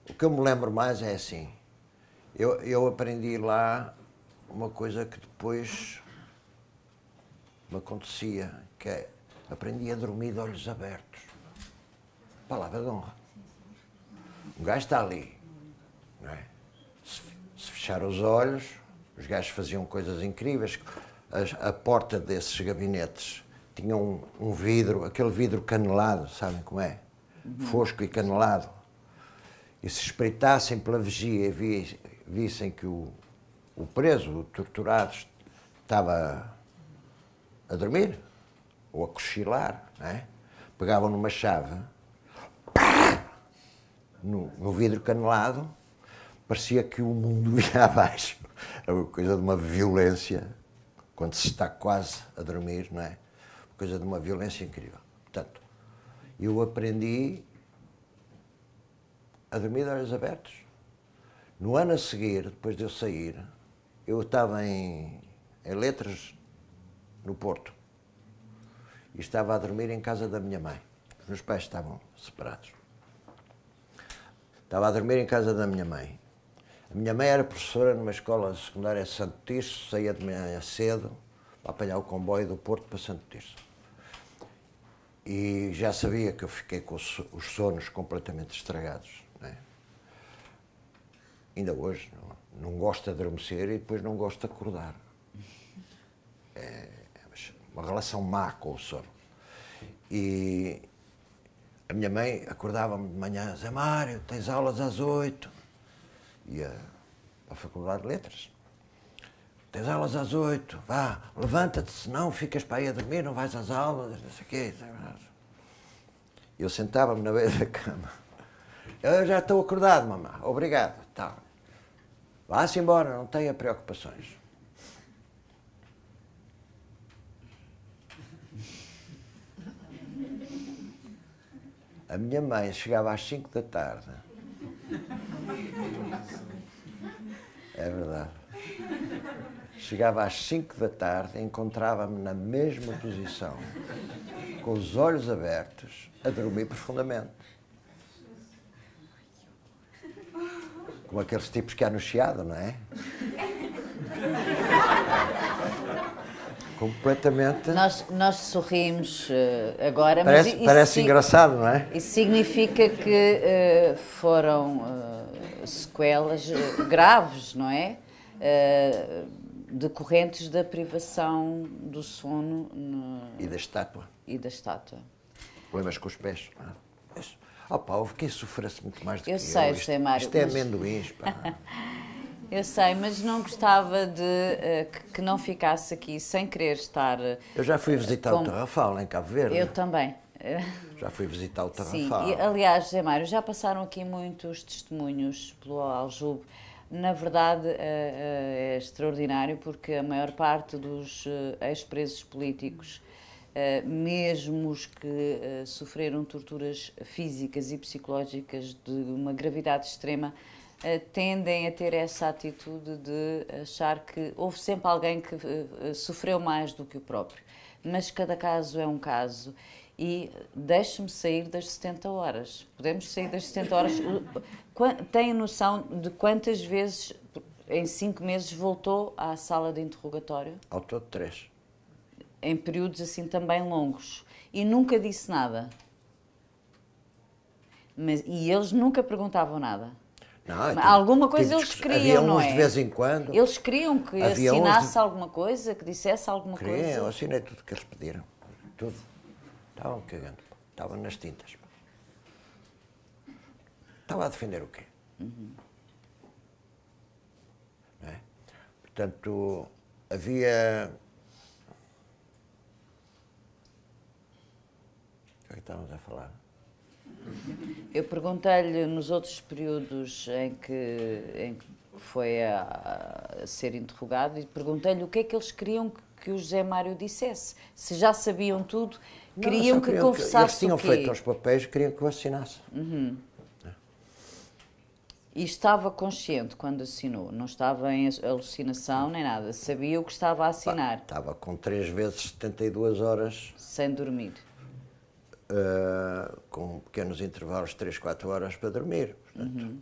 Speaker 3: O que eu me lembro mais é assim. Eu, eu aprendi lá uma coisa que depois me acontecia, que é aprendi a dormir de olhos abertos. Palavra de honra. O gajo está ali. Não é? se, se fechar os olhos, os gajos faziam coisas incríveis. a porta desses gabinetes tinha um, um, vidro, aquele vidro canelado, sabem como é? Fosco e canelado. E se espreitassem pela vigia e vissem que o, o preso, o torturado, estava a dormir ou a cochilar, é? pegavam numa chave, pá, no, no vidro canelado, parecia que o mundo ia abaixo. É uma coisa de uma violência quando se está quase a dormir, não é? coisa de uma violência incrível. Portanto, eu aprendi a dormir de olhos abertos. No ano a seguir, depois de eu sair, eu estava em, em Letras, no Porto, e estava a dormir em casa da minha mãe. Os meus pais estavam separados. Estava a dormir em casa da minha mãe. A minha mãe era professora numa escola secundária de Santo Tirso, saía de manhã cedo para apanhar o comboio do Porto para Santo Tirso e já sabia que eu fiquei com os sonos completamente estragados. Né? Ainda hoje, não, não gosto de adormecer e depois não gosto de acordar. É, é uma relação má com o sono. E a minha mãe acordava-me de manhã, Zé Mário, tens aulas às oito. Ia à Faculdade de Letras tens aulas às oito, vá, levanta-te, senão ficas para aí a dormir, não vais às aulas, não sei o quê. Eu sentava-me na beira da cama. Eu já estou acordado, mamã, obrigado. Tá. Vá-se embora, não tenha preocupações. A minha mãe chegava às cinco da tarde. É verdade. Chegava às 5 da tarde, encontrava-me na mesma posição, com os olhos abertos, a dormir profundamente. Como aqueles tipos que há no chiado, não é? Completamente. Nós, nós sorrimos uh, agora, parece, mas. Parece engraçado, não é?
Speaker 2: Isso significa que uh, foram uh, sequelas graves, não é? decorrentes da privação do sono no... e da estátua. E da estátua.
Speaker 3: Problemas com os pés. Ah, pá, houve oh, quem sofresse muito mais do eu que sei, eu. Eu sei, sei, Mário. Isto é mas... amendoins, pá.
Speaker 2: eu sei, mas não gostava de uh, que, que, não ficasse aqui sem querer estar. Eh, eu já fui visitar com... o
Speaker 3: Tarrafal em Cabo Verde. Eu também. Já fui visitar o Tarrafal. Sim, e,
Speaker 2: aliás, José Mário, já passaram aqui muitos testemunhos pelo Aljube na verdade é, é extraordinário porque a maior parte dos eh, ex-presos políticos, mesmo os que sofreram torturas físicas e psicológicas de uma gravidade extrema, tendem a ter essa atitude de achar que houve sempre alguém que sofreu mais do que o próprio. Mas cada caso é um caso e deixe-me sair das 70 horas. Podemos sair das 70 horas. Tem noção de quantas vezes em cinco meses voltou à sala de interrogatório?
Speaker 3: Ao todo três.
Speaker 2: Em períodos assim também longos. E nunca disse nada. Mas, e eles nunca perguntavam nada.
Speaker 3: Não, então, alguma coisa eles queriam, não é? de vez em quando. Eles
Speaker 2: queriam que assinasse de... alguma coisa, que dissesse alguma queriam, coisa. Eu
Speaker 3: assinei tudo o que eles pediram. Tudo. Estavam cagando, estavam nas tintas. Estava a defender o quê? Uhum. É? Portanto, havia. O que é que estávamos a
Speaker 2: falar? Eu perguntei-lhe nos outros períodos em que, em que foi a, a ser interrogado e perguntei-lhe o que é que eles queriam que que o José Mário dissesse. Se já sabiam tudo, não, queriam que confessasse Eles tinham feito os
Speaker 3: papéis, queriam que eu assinasse. Uhum.
Speaker 2: E estava consciente quando assinou, não estava em alucinação nem nada, sabia o que estava a assinar. Pá,
Speaker 3: estava com 3 vezes 72 horas. Sem dormir. Uh, com pequenos intervalos, 3, 4 horas para dormir.
Speaker 2: Uhum.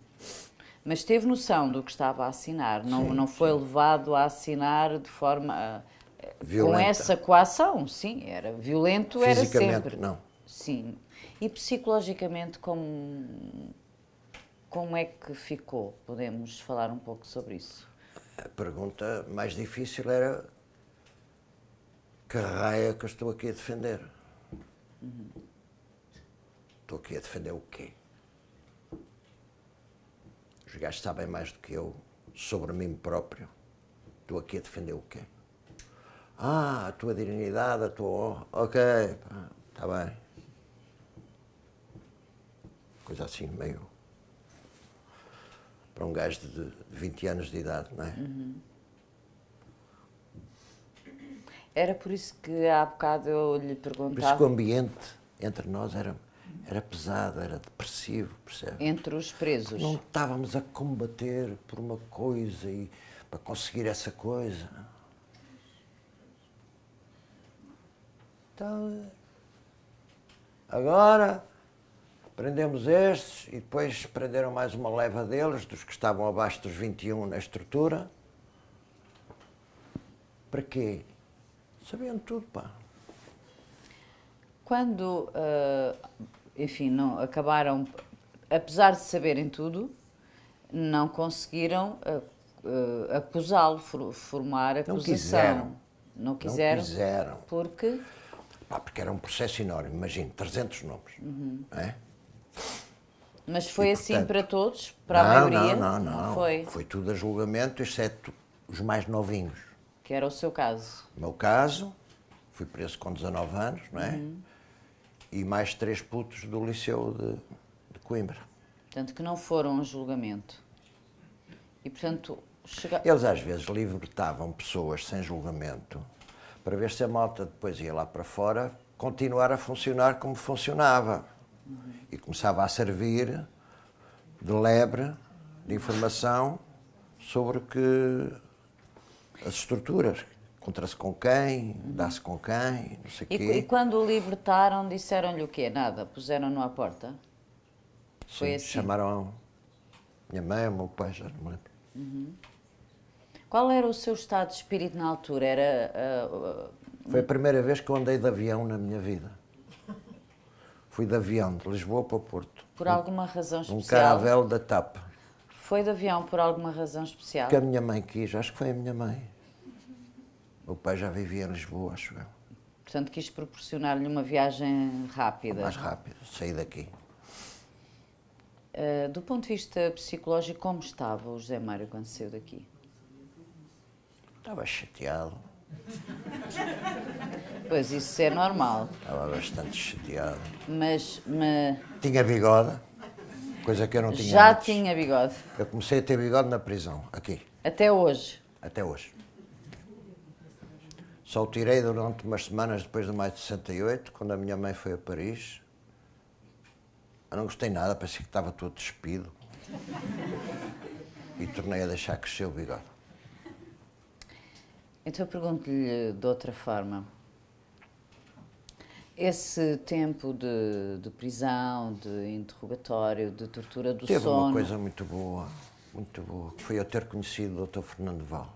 Speaker 2: Mas teve noção do que estava a assinar, não, sim, não foi sim. levado a assinar de forma. Ah, Violenta. com essa coação, sim, era violento, era sempre. não. Sim. E psicologicamente, como, como é que ficou?
Speaker 3: Podemos falar um pouco sobre isso? A pergunta mais difícil era que raia que eu estou aqui a defender? Uhum. Estou aqui a defender o quê? Os gajos sabem mais do que eu sobre mim próprio. Estou aqui a defender o quê? Ah, a tua dignidade, a tua Ok, está bem. Coisa assim, meio. para um gajo de, 20 anos de idade, não é?
Speaker 5: Uhum.
Speaker 2: Era por isso que há bocado eu lhe perguntava. Por isso que o
Speaker 3: ambiente entre nós era, era pesado, era depressivo, percebe?
Speaker 2: Entre os presos. Não
Speaker 3: estávamos a combater por uma coisa e para conseguir essa coisa. Então, agora prendemos estes e depois prenderam mais uma leva deles, dos que estavam abaixo dos 21 na estrutura. Para quê? Sabiam tudo, pá.
Speaker 2: Quando, eh, enfim, não acabaram, apesar de saberem tudo, não conseguiram eh, eh, acusá-lo, formar acusação. Não quiseram.
Speaker 3: Não quiseram. Não quiseram. Porque Pá, porque era um processo enorme, imagino, 300 nomes. Uhum. É?
Speaker 2: Mas foi e, assim portanto, para todos? Para não,
Speaker 3: a maioria? Não, não, não. foi. foi tudo a julgamento, exceto os mais novinhos.
Speaker 2: Que era o seu caso?
Speaker 3: O meu caso, fui preso com 19 anos, não é? Uhum. E mais três putos do Liceu de, de Coimbra.
Speaker 2: Portanto, que não foram a julgamento.
Speaker 3: E, portanto, Chega... Eles às vezes libertavam pessoas sem julgamento para ver se a malta depois ia lá para fora continuar a funcionar como funcionava. E começava a servir de lebre de informação sobre que as estruturas, contra-se com quem, dá-se com quem, não sei o quê. E
Speaker 2: quando o libertaram, disseram-lhe o quê? Nada, puseram-no à porta? Sim, Foi assim?
Speaker 3: chamaram minha mãe, o meu pai, já não me lembro.
Speaker 2: Uhum. Qual era o seu estado de espírito na altura? Era.
Speaker 3: Uh, Foi a primeira vez que eu andei de avião na minha vida. Fui de avião de Lisboa para Porto. Por um,
Speaker 2: alguma razão especial? Um caravel da TAP. Foi de avião por alguma razão especial? Que a minha
Speaker 3: mãe quis, acho que foi a minha mãe. O pai já vivia em Lisboa, acho eu.
Speaker 2: Portanto, quis proporcionar-lhe uma viagem rápida. Mais rápida, sair daqui. Uh, do ponto de vista psicológico, como estava o José Mário quando saiu daqui? Estava chateado. Pois isso é normal.
Speaker 3: Estava bastante chateado.
Speaker 2: Mas me...
Speaker 3: tinha bigode, coisa que eu não tinha. Já
Speaker 2: antes. tinha bigode.
Speaker 3: Eu comecei a ter bigode na prisão, aqui.
Speaker 2: Até hoje.
Speaker 3: Até hoje. Só o tirei durante umas semanas depois do maio de 68, quando a minha mãe foi a Paris. Eu não gostei nada, pensei que estava todo despido. E tornei a deixar crescer o bigode.
Speaker 2: Então eu pergunto-lhe de outra forma.
Speaker 3: Esse tempo de, de,
Speaker 2: prisão, de interrogatório, de tortura do Teve sono... Teve uma coisa
Speaker 3: muito boa, muito boa, que foi eu ter conhecido o Dr. Fernando Val.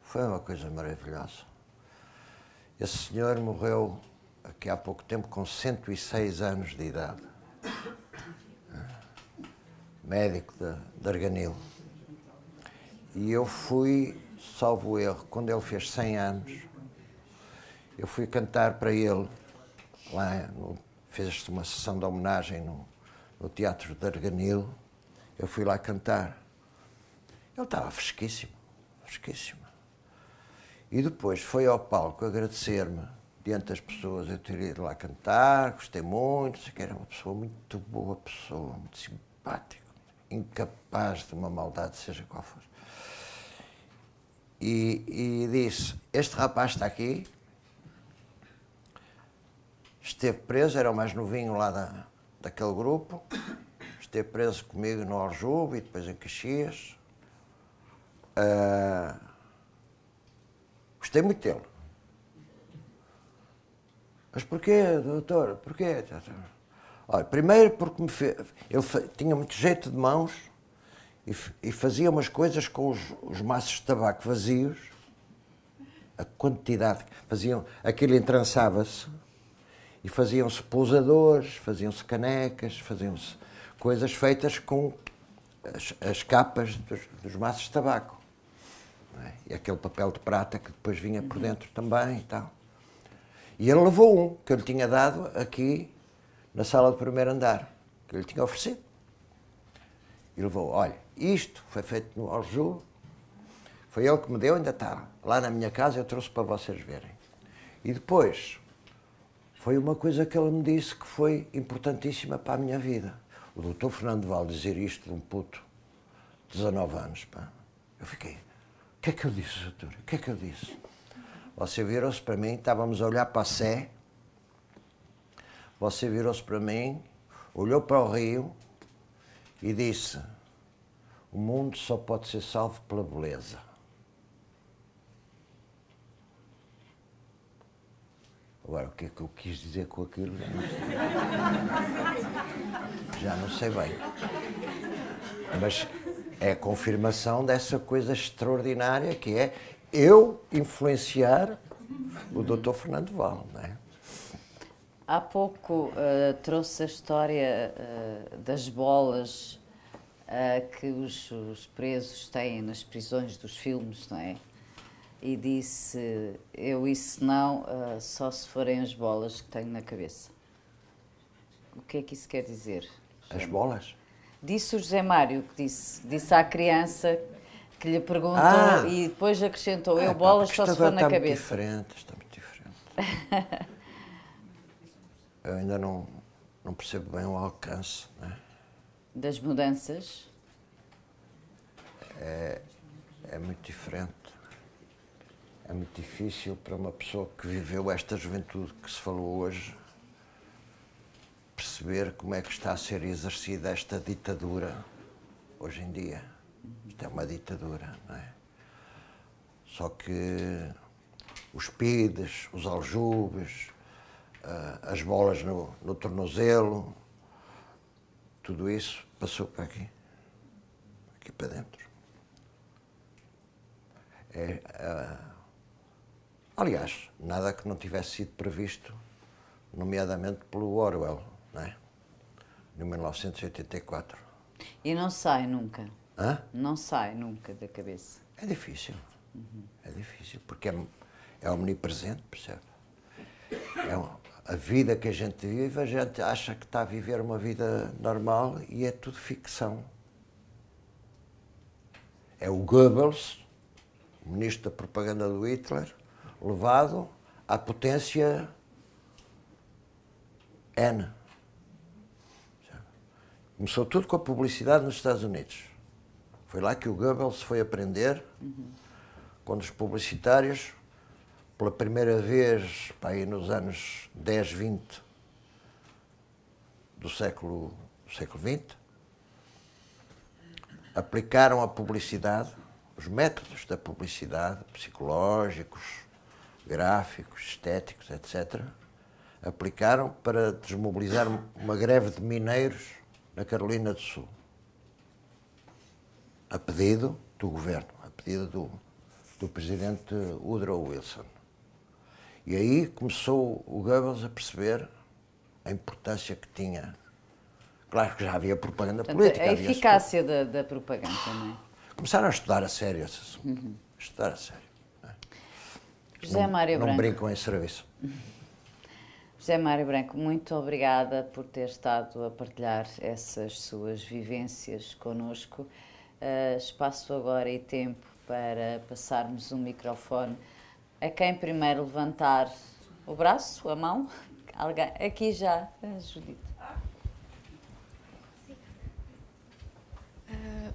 Speaker 3: Foi uma coisa maravilhosa. Esse senhor morreu aqui há pouco tempo com 106 anos de idade. Médico de, de Arganil. E eu fui salvo erro, quando ele fez 100 anos, eu fui cantar para ele, lá no, fez uma sessão de homenagem no, no Teatro de Arganil, eu fui lá cantar. Ele estava fresquíssimo, fresquíssimo. E depois foi ao palco agradecer-me diante das pessoas eu ter ido lá cantar, gostei muito, sei que era uma pessoa muito boa pessoa, muito simpática incapaz de uma maldade, seja qual for e, e disse: Este rapaz está aqui, esteve preso, era o mais novinho lá da, daquele grupo, esteve preso comigo no Aljube e depois em Caxias. Uh, gostei muito dele. Mas porquê, doutor? Porquê? Olha, primeiro porque me fez, ele tinha muito jeito de mãos e, e fazia umas coisas com os, os maços de tabaco vazios, a quantidade faziam, aquilo entrançava-se e faziam-se pousadores, faziam-se canecas, faziam-se coisas feitas com as, as capas dos, dos, maços de tabaco. É? E aquele papel de prata que depois vinha por uhum. dentro também e tal. E ele levou um que eu lhe tinha dado aqui na sala do primeiro andar, que eu lhe tinha oferecido. E levou, olha, isto foi feito no Aljube, foi ele que me deu, ainda está lá na minha casa, eu trouxe para vocês verem. E depois, foi uma coisa que ele me disse que foi importantíssima para a minha vida. O doutor Fernando Val dizer isto de um puto, 19 anos, pá. Eu fiquei, o que é que eu disse, doutor? O que é que eu disse? Você virou-se para mim, estávamos a olhar para a Sé, você virou-se para mim, olhou para o rio e disse, o mundo só pode ser salvo pela beleza. Agora, o que é que eu quis dizer com aquilo?
Speaker 4: Já não sei bem.
Speaker 3: Mas é a confirmação dessa coisa extraordinária que é eu influenciar o Dr. Fernando Val, não é?
Speaker 2: Há pouco uh, trouxe a história uh, das bolas uh, que os, os, presos têm nas prisões dos filmes, não é? E disse: Eu, isso não, uh, só se forem as bolas que tenho na cabeça. O que é que isso quer dizer?
Speaker 3: As bolas?
Speaker 2: Disse o José Mário, que disse, disse à criança que lhe perguntou ah, e depois acrescentou: Eu, ah, bolas, só se for na cabeça. Está
Speaker 3: Diferente, está muito diferente. eu ainda não, não percebo bem o alcance, né?
Speaker 2: das mudanças?
Speaker 3: É, é muito diferente. É muito difícil para uma pessoa que viveu esta juventude que se falou hoje perceber como é que está a ser exercida esta ditadura hoje em dia. Isto é uma ditadura, não é? Só que os pides, os aljubes, ah, as bolas no, no tornozelo, tudo isso passou para aqui, aqui para dentro. É, ah, aliás, nada que não tivesse sido previsto, nomeadamente pelo Orwell, não é? em 1984.
Speaker 2: E não sai nunca? Hã? Não sai nunca da cabeça.
Speaker 3: É difícil. Uhum. É difícil, porque é, é omnipresente, percebe? É um, a vida que a gente vive, a gente acha que está a viver uma vida normal e é tudo ficção. É o Goebbels, o ministro da propaganda do Hitler, levado à potência N. Começou tudo com a publicidade nos Estados Unidos. Foi lá que o Goebbels foi aprender, uhum. quando os publicitários pela primeira vez, aí nos anos 10, 20 do século, século XX, aplicaram a publicidade, os métodos da publicidade, psicológicos, gráficos, estéticos, etc., aplicaram para desmobilizar uma greve de mineiros na Carolina do Sul. A pedido do governo, a pedido do, do presidente Woodrow Wilson. E aí começou o Goebbels a perceber a importância que tinha. Claro que já havia propaganda Portanto, política. A eficácia
Speaker 2: da, da, propaganda,
Speaker 3: não é? Começaram a estudar a sério esse assunto. Uhum. Estudar a sério. É? José não, Mário não Branco. Não brincam em serviço.
Speaker 2: José Mário Branco, muito obrigada por ter estado a partilhar essas suas vivências connosco. Uh, ah, espaço agora e tempo para passarmos um microfone a quem primeiro levantar o braço, a mão. Alguém, aqui já, Judith. Ah,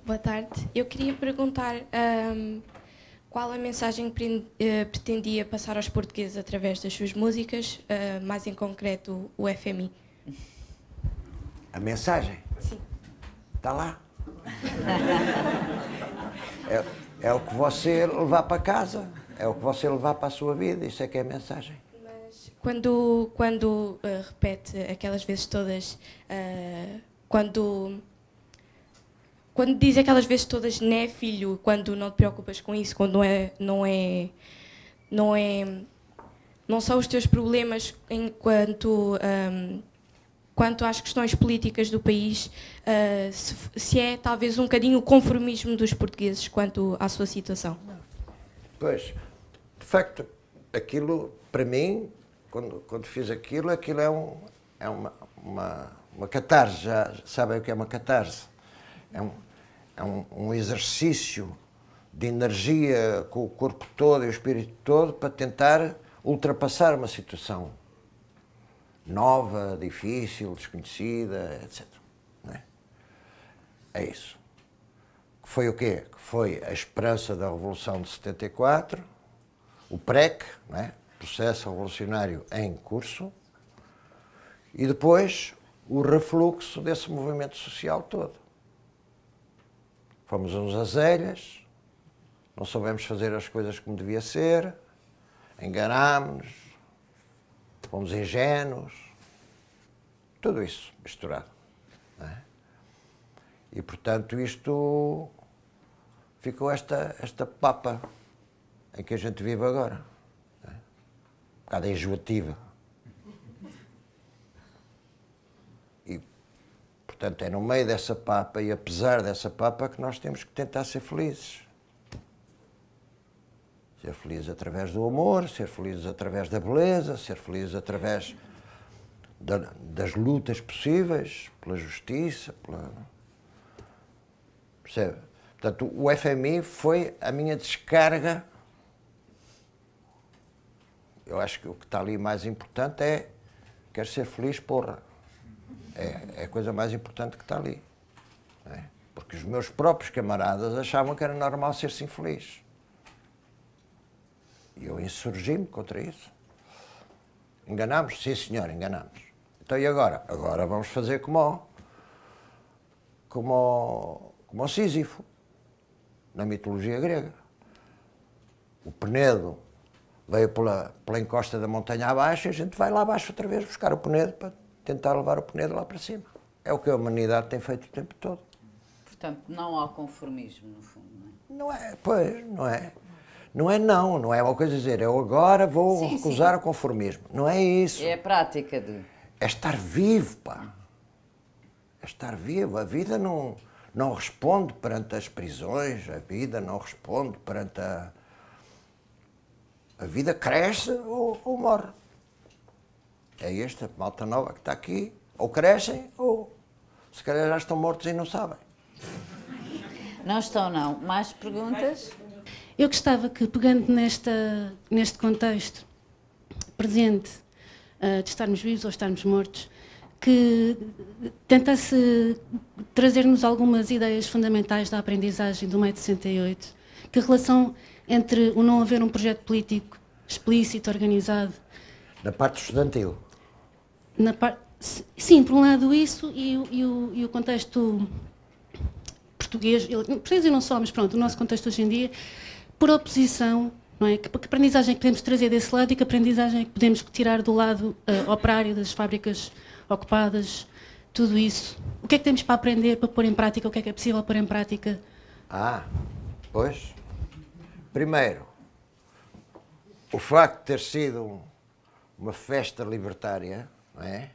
Speaker 4: boa tarde. Eu queria perguntar um, qual a mensagem que eh, pretendia passar aos portugueses através das suas músicas, uh, mais em concreto o FMI.
Speaker 3: A mensagem? Sim. Está lá. é, é o que você levar para casa. É o que você levar para a sua vida, isso é que é a mensagem.
Speaker 4: Mas quando, quando uh, repete aquelas vezes todas, uh, quando, quando diz aquelas vezes todas, né, filho, quando não te preocupas com isso, quando não é. Não é, não é não são os teus problemas enquanto um, ehm, quanto às questões políticas do país, uh, se, se, é talvez um bocadinho o conformismo dos portugueses quanto à sua situação. Não.
Speaker 3: Pois, de facto, aquilo, para mim, quando, quando fiz aquilo, aquilo é, um, é uma, uma, uma catarse, já sabem o que é uma catarse? É um, é um, um exercício de energia com o corpo todo e o espírito todo para tentar ultrapassar uma situação nova, difícil, desconhecida, etc. É? é isso foi o quê? Foi a esperança da Revolução de 74, o PREC, né? processo revolucionário em curso, e depois o refluxo desse movimento social todo. Fomos uns azelhas, não soubemos fazer as coisas como devia ser, enganámos-nos, fomos ingênuos, tudo isso misturado. É? E, portanto, isto ficou esta, esta papa em que a gente vive agora. É? Um bocado enjoativa. E, portanto, é no meio dessa papa e apesar dessa papa que nós temos que tentar ser felizes. Ser felizes através do amor, ser felizes através da beleza, ser felizes através da, das lutas possíveis, pela justiça, pela. Percebe? Portanto, o FMI foi a minha descarga. Eu acho que o que está ali mais importante é quero ser feliz, porra. É, é a coisa mais importante que está ali. É? Porque os meus próprios camaradas achavam que era normal ser-se infeliz. E eu insurgi-me contra isso. Enganámos? Sim, senhor, enganámos. Então e agora? Agora vamos fazer como, como, como o Sísifo na mitologia grega. O Penedo veio pela, pela encosta da montanha abaixo e a gente vai lá abaixo outra vez buscar o Penedo para tentar levar o Penedo lá para cima. É o que a humanidade tem feito o tempo todo.
Speaker 2: Portanto, não há conformismo, no fundo, não é? Não é, pois, não é.
Speaker 3: Não é não, não é uma coisa dizer, eu agora vou sim, recusar sim. o conformismo. Não é isso.
Speaker 2: É a prática de...
Speaker 3: É estar vivo, pá. É estar vivo. A vida não não responde perante as prisões, a vida não responde perante a. A vida cresce ou, ou morre. É esta malta nova que está aqui, ou crescem ou se calhar já estão mortos e não sabem.
Speaker 4: Não estão, não. Mais perguntas? Eu gostava que, pegando nesta, neste contexto presente, uh, de estarmos vivos ou estarmos mortos, que tenta-se trazer-nos algumas ideias fundamentais da aprendizagem do meio de 68, que a relação entre o não haver um projeto político explícito, organizado...
Speaker 3: na parte estudantil?
Speaker 4: Na par... Sim, por um lado isso e, e, o, e o contexto português, português e não só, mas pronto, o nosso contexto hoje em dia, por oposição, não é? Que, que aprendizagem é que podemos trazer desse lado e que aprendizagem é que podemos tirar do lado uh, operário das fábricas ocupadas, tudo isso. O que é que temos para aprender, para pôr em prática? O que é que é possível pôr em prática?
Speaker 3: Ah, pois. Primeiro, o facto de ter sido uma festa libertária, não é?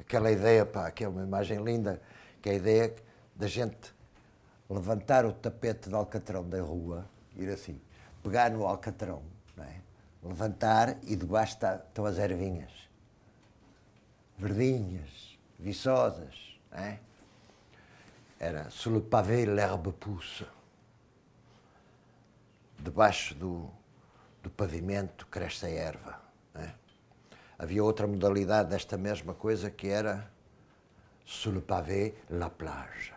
Speaker 3: Aquela ideia, pá, que é uma imagem linda, que é a ideia da gente levantar o tapete de alcatrão da rua, ir assim, pegar no alcatrão, não é? Levantar e debaixo estão as ervinhas verdinhas, viçosas. É? Era sur le pavé l'herbe pousse. Debaixo do, do pavimento cresce a erva. É? Havia outra modalidade desta mesma coisa que era sur le pavé la plage.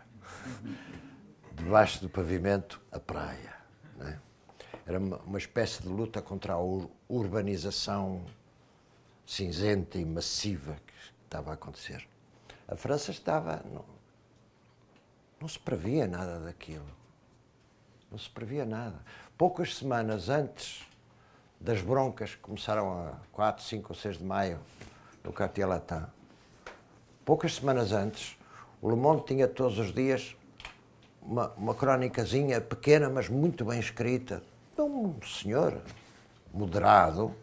Speaker 3: Debaixo do pavimento, a praia. É? Era uma, uma espécie de luta contra a ur urbanização cinzenta e massiva estava a acontecer. A França estava. Não, não se previa nada daquilo. Não se previa nada. Poucas semanas antes das broncas que começaram a 4, 5 ou 6 de maio no Cartier Latin, poucas semanas antes, o Le Monde tinha todos os dias uma, uma crónicazinha pequena, mas muito bem escrita, de um senhor moderado,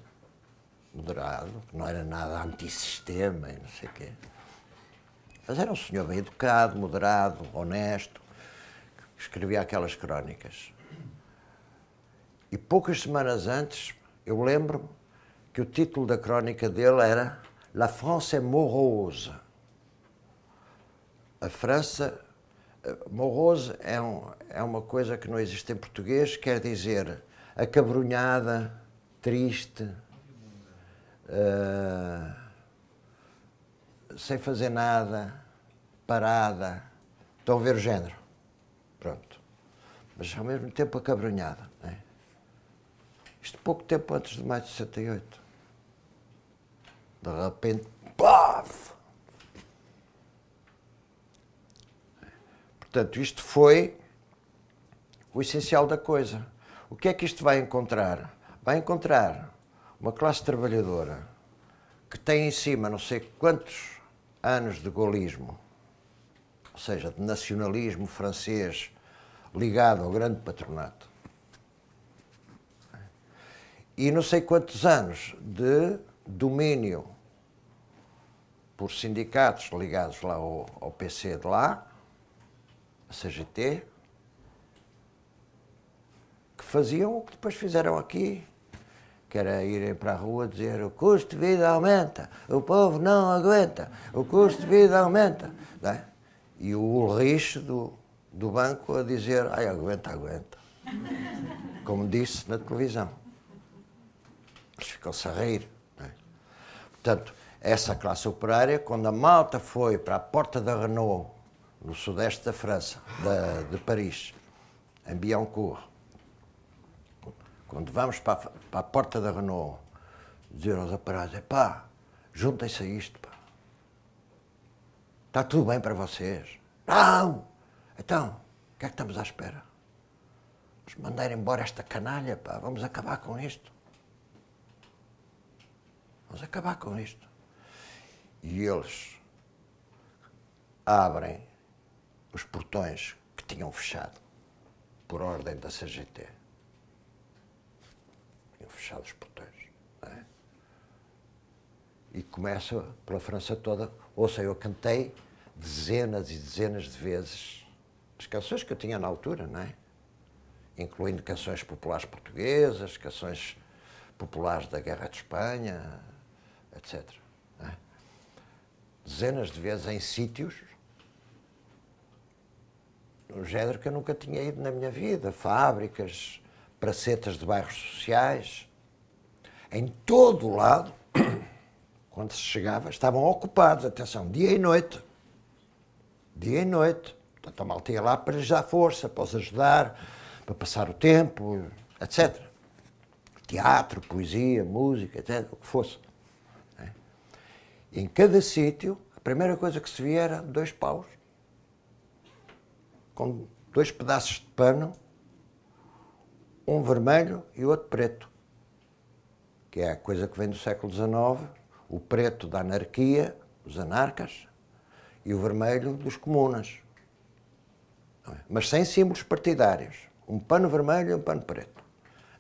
Speaker 3: moderado, que não era nada antissistema e não sei o quê. Mas era um senhor bem educado, moderado, honesto, que escrevia aquelas crónicas. E poucas semanas antes, eu lembro que o título da crónica dele era La France est morose. A França. Eh, morose é, um, é uma coisa que não existe em português, quer dizer acabrunhada, triste, ah, sem fazer nada, parada. Estão a ver o género. Pronto. Mas ao mesmo tempo acabrunhada. Né? Isto pouco tempo antes de maio de 68. De repente, paf! Portanto, isto foi o essencial da coisa. O que é que isto vai encontrar? Vai encontrar uma classe trabalhadora que tem em cima não sei quantos anos de golismo, ou seja, de nacionalismo francês ligado ao grande patronato, e não sei quantos anos de domínio por sindicatos ligados lá ao, ao PC de lá, a CGT, que faziam o que depois fizeram aqui que era irem para a rua dizer o custo de vida aumenta, o povo não aguenta, o custo de vida aumenta. É? E o Ulrich do, do banco a dizer, ai, aguenta, aguenta. Como disse na televisão. Eles ficam-se a rir. É? Portanto, essa classe operária, quando a malta foi para a porta da Renault, no sudeste da França, da, de Paris, em Biancourt, quando vamos para a, para a porta da Renault dizer aos aparados, pá, juntem-se a isto, pá. Está tudo bem para vocês. Não! Então, o que é que estamos à espera? Vamos mandar embora esta canalha, pá, vamos acabar com isto. Vamos acabar com isto. E eles abrem os portões que tinham fechado por ordem da CGT fechar os portões. É? E começa pela França toda. Ouça, eu cantei dezenas e dezenas de vezes as canções que eu tinha na altura, não é? Incluindo canções populares portuguesas, canções populares da Guerra de Espanha, etc. É? Dezenas de vezes em sítios, um género que eu nunca tinha ido na minha vida, fábricas, pracetas de bairros sociais, em todo o lado, quando se chegava, estavam ocupados, atenção, dia e noite. Dia e noite. Portanto, a malta ia lá para lhes dar força, para os ajudar, para passar o tempo, etc. Teatro, poesia, música, etc., o que fosse. Né? Em cada sítio, a primeira coisa que se via era dois paus, com dois pedaços de pano, um vermelho e outro preto que é a coisa que vem do século XIX, o preto da anarquia, os anarcas, e o vermelho dos comunas. É? Mas sem símbolos partidários. Um pano vermelho e um pano preto.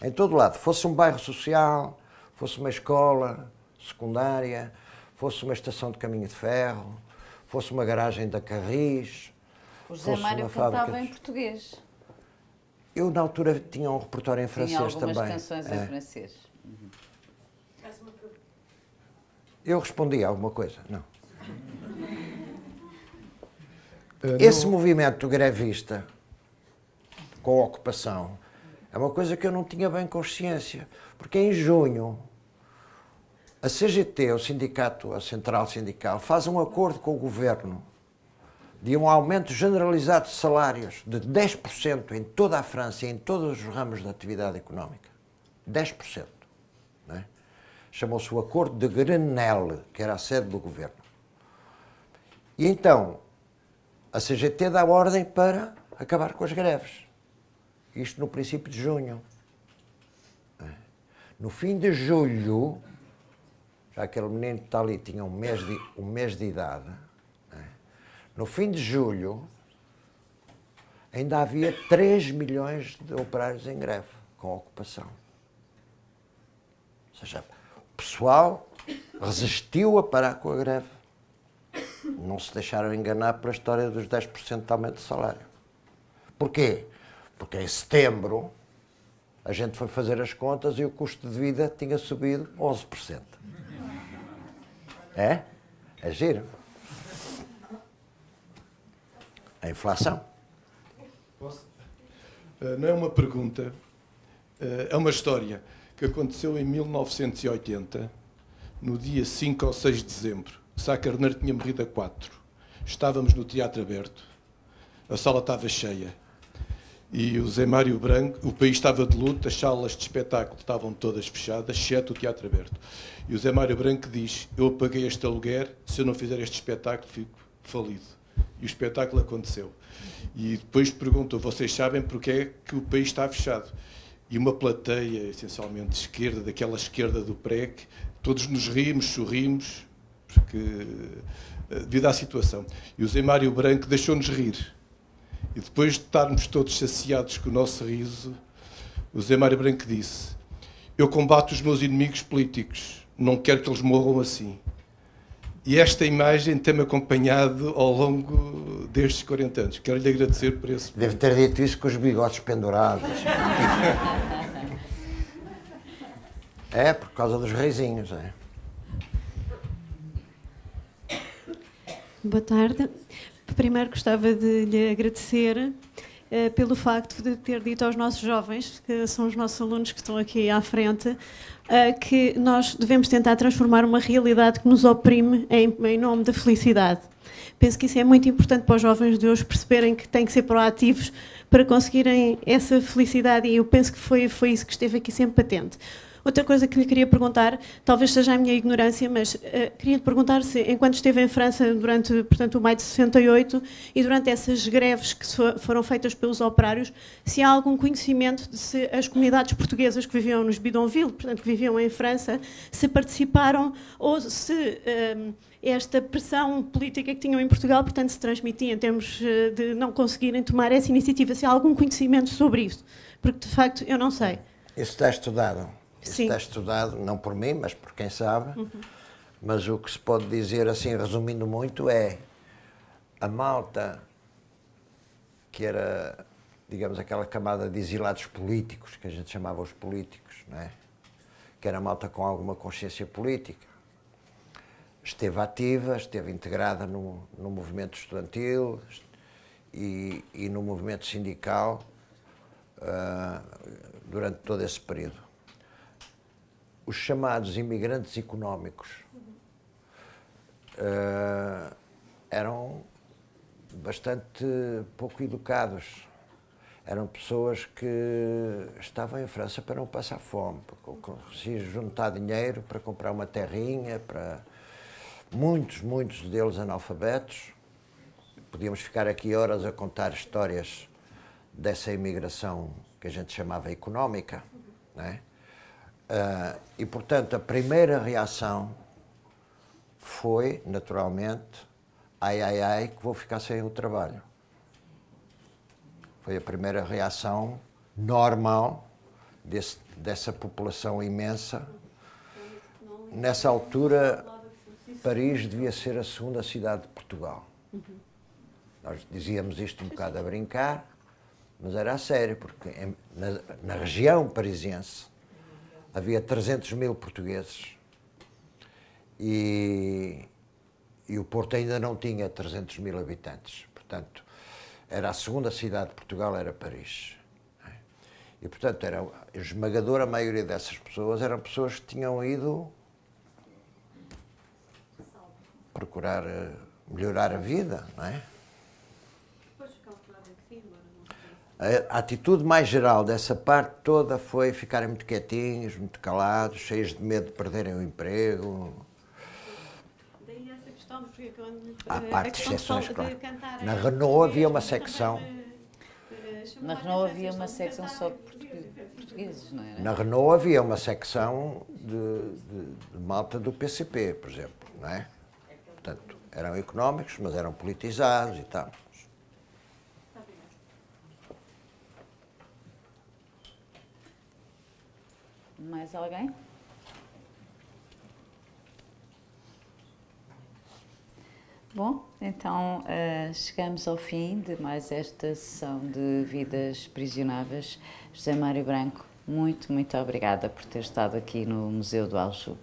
Speaker 3: Em todo lado. Fosse um bairro social, fosse uma escola secundária, fosse uma estação de caminho de ferro, fosse uma garagem da Carris. O José Mário cantava de...
Speaker 2: em português.
Speaker 3: Eu, na altura, tinha um repertório em francês tinha algumas também. algumas canções é. em francês. Uhum. Eu respondi alguma coisa, não. Eh, Esse movimento grevista com a ocupação é uma coisa que eu não tinha bem consciência, porque em junho a CGT, o sindicato, a central sindical, faz um acordo com o governo de um aumento generalizado de salários de 10% em toda a França, em todos os ramos da atividade económica. 10% chamou-se o Acordo de Grenelle, que era a sede do governo. E então, a CGT dá ordem para acabar com as greves. Isto no princípio de junho. No fim de julho, já aquele menino que está ali tinha um mês de, um mês de idade, né? no fim de julho, ainda havia 3 milhões de operários em greve, com ocupação. Ou seja, pessoal resistiu a parar com a greve. Não se deixaram enganar pela história dos 10% de aumento de salário. Porquê? Porque em setembro a gente foi fazer as contas e o custo de vida tinha subido 11%. É? É giro. A inflação.
Speaker 5: Posso? Eh, não é uma pergunta, eh, é uma história que aconteceu em 1980, no dia 5 ou 6 de dezembro. Sá Carneiro tinha morrido a 4. Estávamos no teatro aberto, a sala estava cheia. E o Zé Mário Branco, o país estava de luta. as salas de espetáculo estavam todas fechadas, exceto o teatro aberto. E o Zé Mário Branco diz: Eu paguei este aluguer, se eu não fizer este espetáculo, fico falido e o espetáculo aconteceu. E depois perguntou: vocês sabem porque é que o país está fechado? e uma plateia essencialmente de esquerda, daquela esquerda do PREC, todos nos rimos, sorrimos, porque, eh, devido à situação. E o Zé Mário Branco deixou-nos rir. E depois de estarmos todos saciados com o nosso riso, o Zé Mário Branco disse: Eu combato os meus inimigos políticos, não quero que eles morram assim. E esta imagem tem-me acompanhado ao longo destes 40 anos. Quero lhe agradecer por esse. Deve ter dito isso com os bigodes pendurados. é, por
Speaker 3: causa dos reizinhos, é.
Speaker 4: Boa tarde. Primeiro gostava de lhe agradecer eh, pelo facto de ter dito aos nossos jovens, que são os nossos alunos que estão aqui à frente, uh, que nós devemos tentar transformar uma realidade que nos oprime em, em nome da felicidade. Penso que isso é muito importante para os jovens de hoje perceberem que têm que ser proativos para conseguirem essa felicidade e eu penso que foi, foi isso que esteve aqui sempre patente. Outra coisa que lhe queria perguntar, talvez seja a minha ignorância, mas uh, queria lhe perguntar se, enquanto esteve em França durante portanto, o maio de 68 e durante essas greves que foram feitas pelos operários, se há algum conhecimento de se as comunidades portuguesas que viviam nos Bidonville, portanto, que viviam em França, se participaram ou se. Eh, esta pressão política que tinham em Portugal, portanto, se transmitia em termos eh, de não conseguirem tomar essa iniciativa, se há algum conhecimento sobre isso, porque de facto eu não sei.
Speaker 3: Isso está estudado. Sim. Está estudado, não por mim, mas por quem sabe. Uhum. Mas o que se pode dizer, assim, resumindo muito, é a malta que era, digamos, aquela camada de exilados políticos, que a gente chamava os políticos, não é? que era a malta com alguma consciência política, esteve ativa, esteve integrada no, no movimento estudantil e, e no movimento sindical uh, durante todo esse período os chamados imigrantes económicos uh, eram bastante pouco educados. Eram pessoas que estavam em França para não passar fome, para se juntar dinheiro para comprar uma terrinha, para muitos, muitos deles analfabetos. Podíamos ficar aqui horas a contar histórias dessa imigração que a gente chamava económica, não é? Uh, e, portanto, a primeira reação foi, naturalmente, ai, ai, ai, que vou ficar sem o trabalho. Foi a primeira reação normal desse, dessa população imensa. Nessa altura, Paris devia ser a segunda cidade de Portugal. Nós dizíamos isto um bocado a brincar, mas era a sério, porque na, na região parisiense havia 300 mil portugueses e, e o Porto ainda não tinha 300 mil habitantes. Portanto, era a segunda cidade de Portugal, era Paris. E, portanto, era a esmagadora maioria dessas pessoas eram pessoas que tinham ido procurar eh, melhorar a vida, não é? A atitude mais geral dessa parte toda foi ficarem muito quietinhos, muito calados, cheios de medo de perderem o emprego.
Speaker 4: Daí essa questão, porque é Há parte
Speaker 3: é de exceções, claro. Na é Renault havia uma secção.
Speaker 2: Na Renault havia uma secção só de portugueses, não era?
Speaker 3: Na Renault havia uma secção de, de, de malta do PCP, por exemplo, não é? Portanto, eram económicos, mas eram politizados e tal.
Speaker 2: Mais alguém? Bom, então uh, chegamos ao fim de mais esta sessão de Vidas Prisionáveis. José Mário Branco, muito, muito obrigada por ter estado aqui no Museu do Aljube.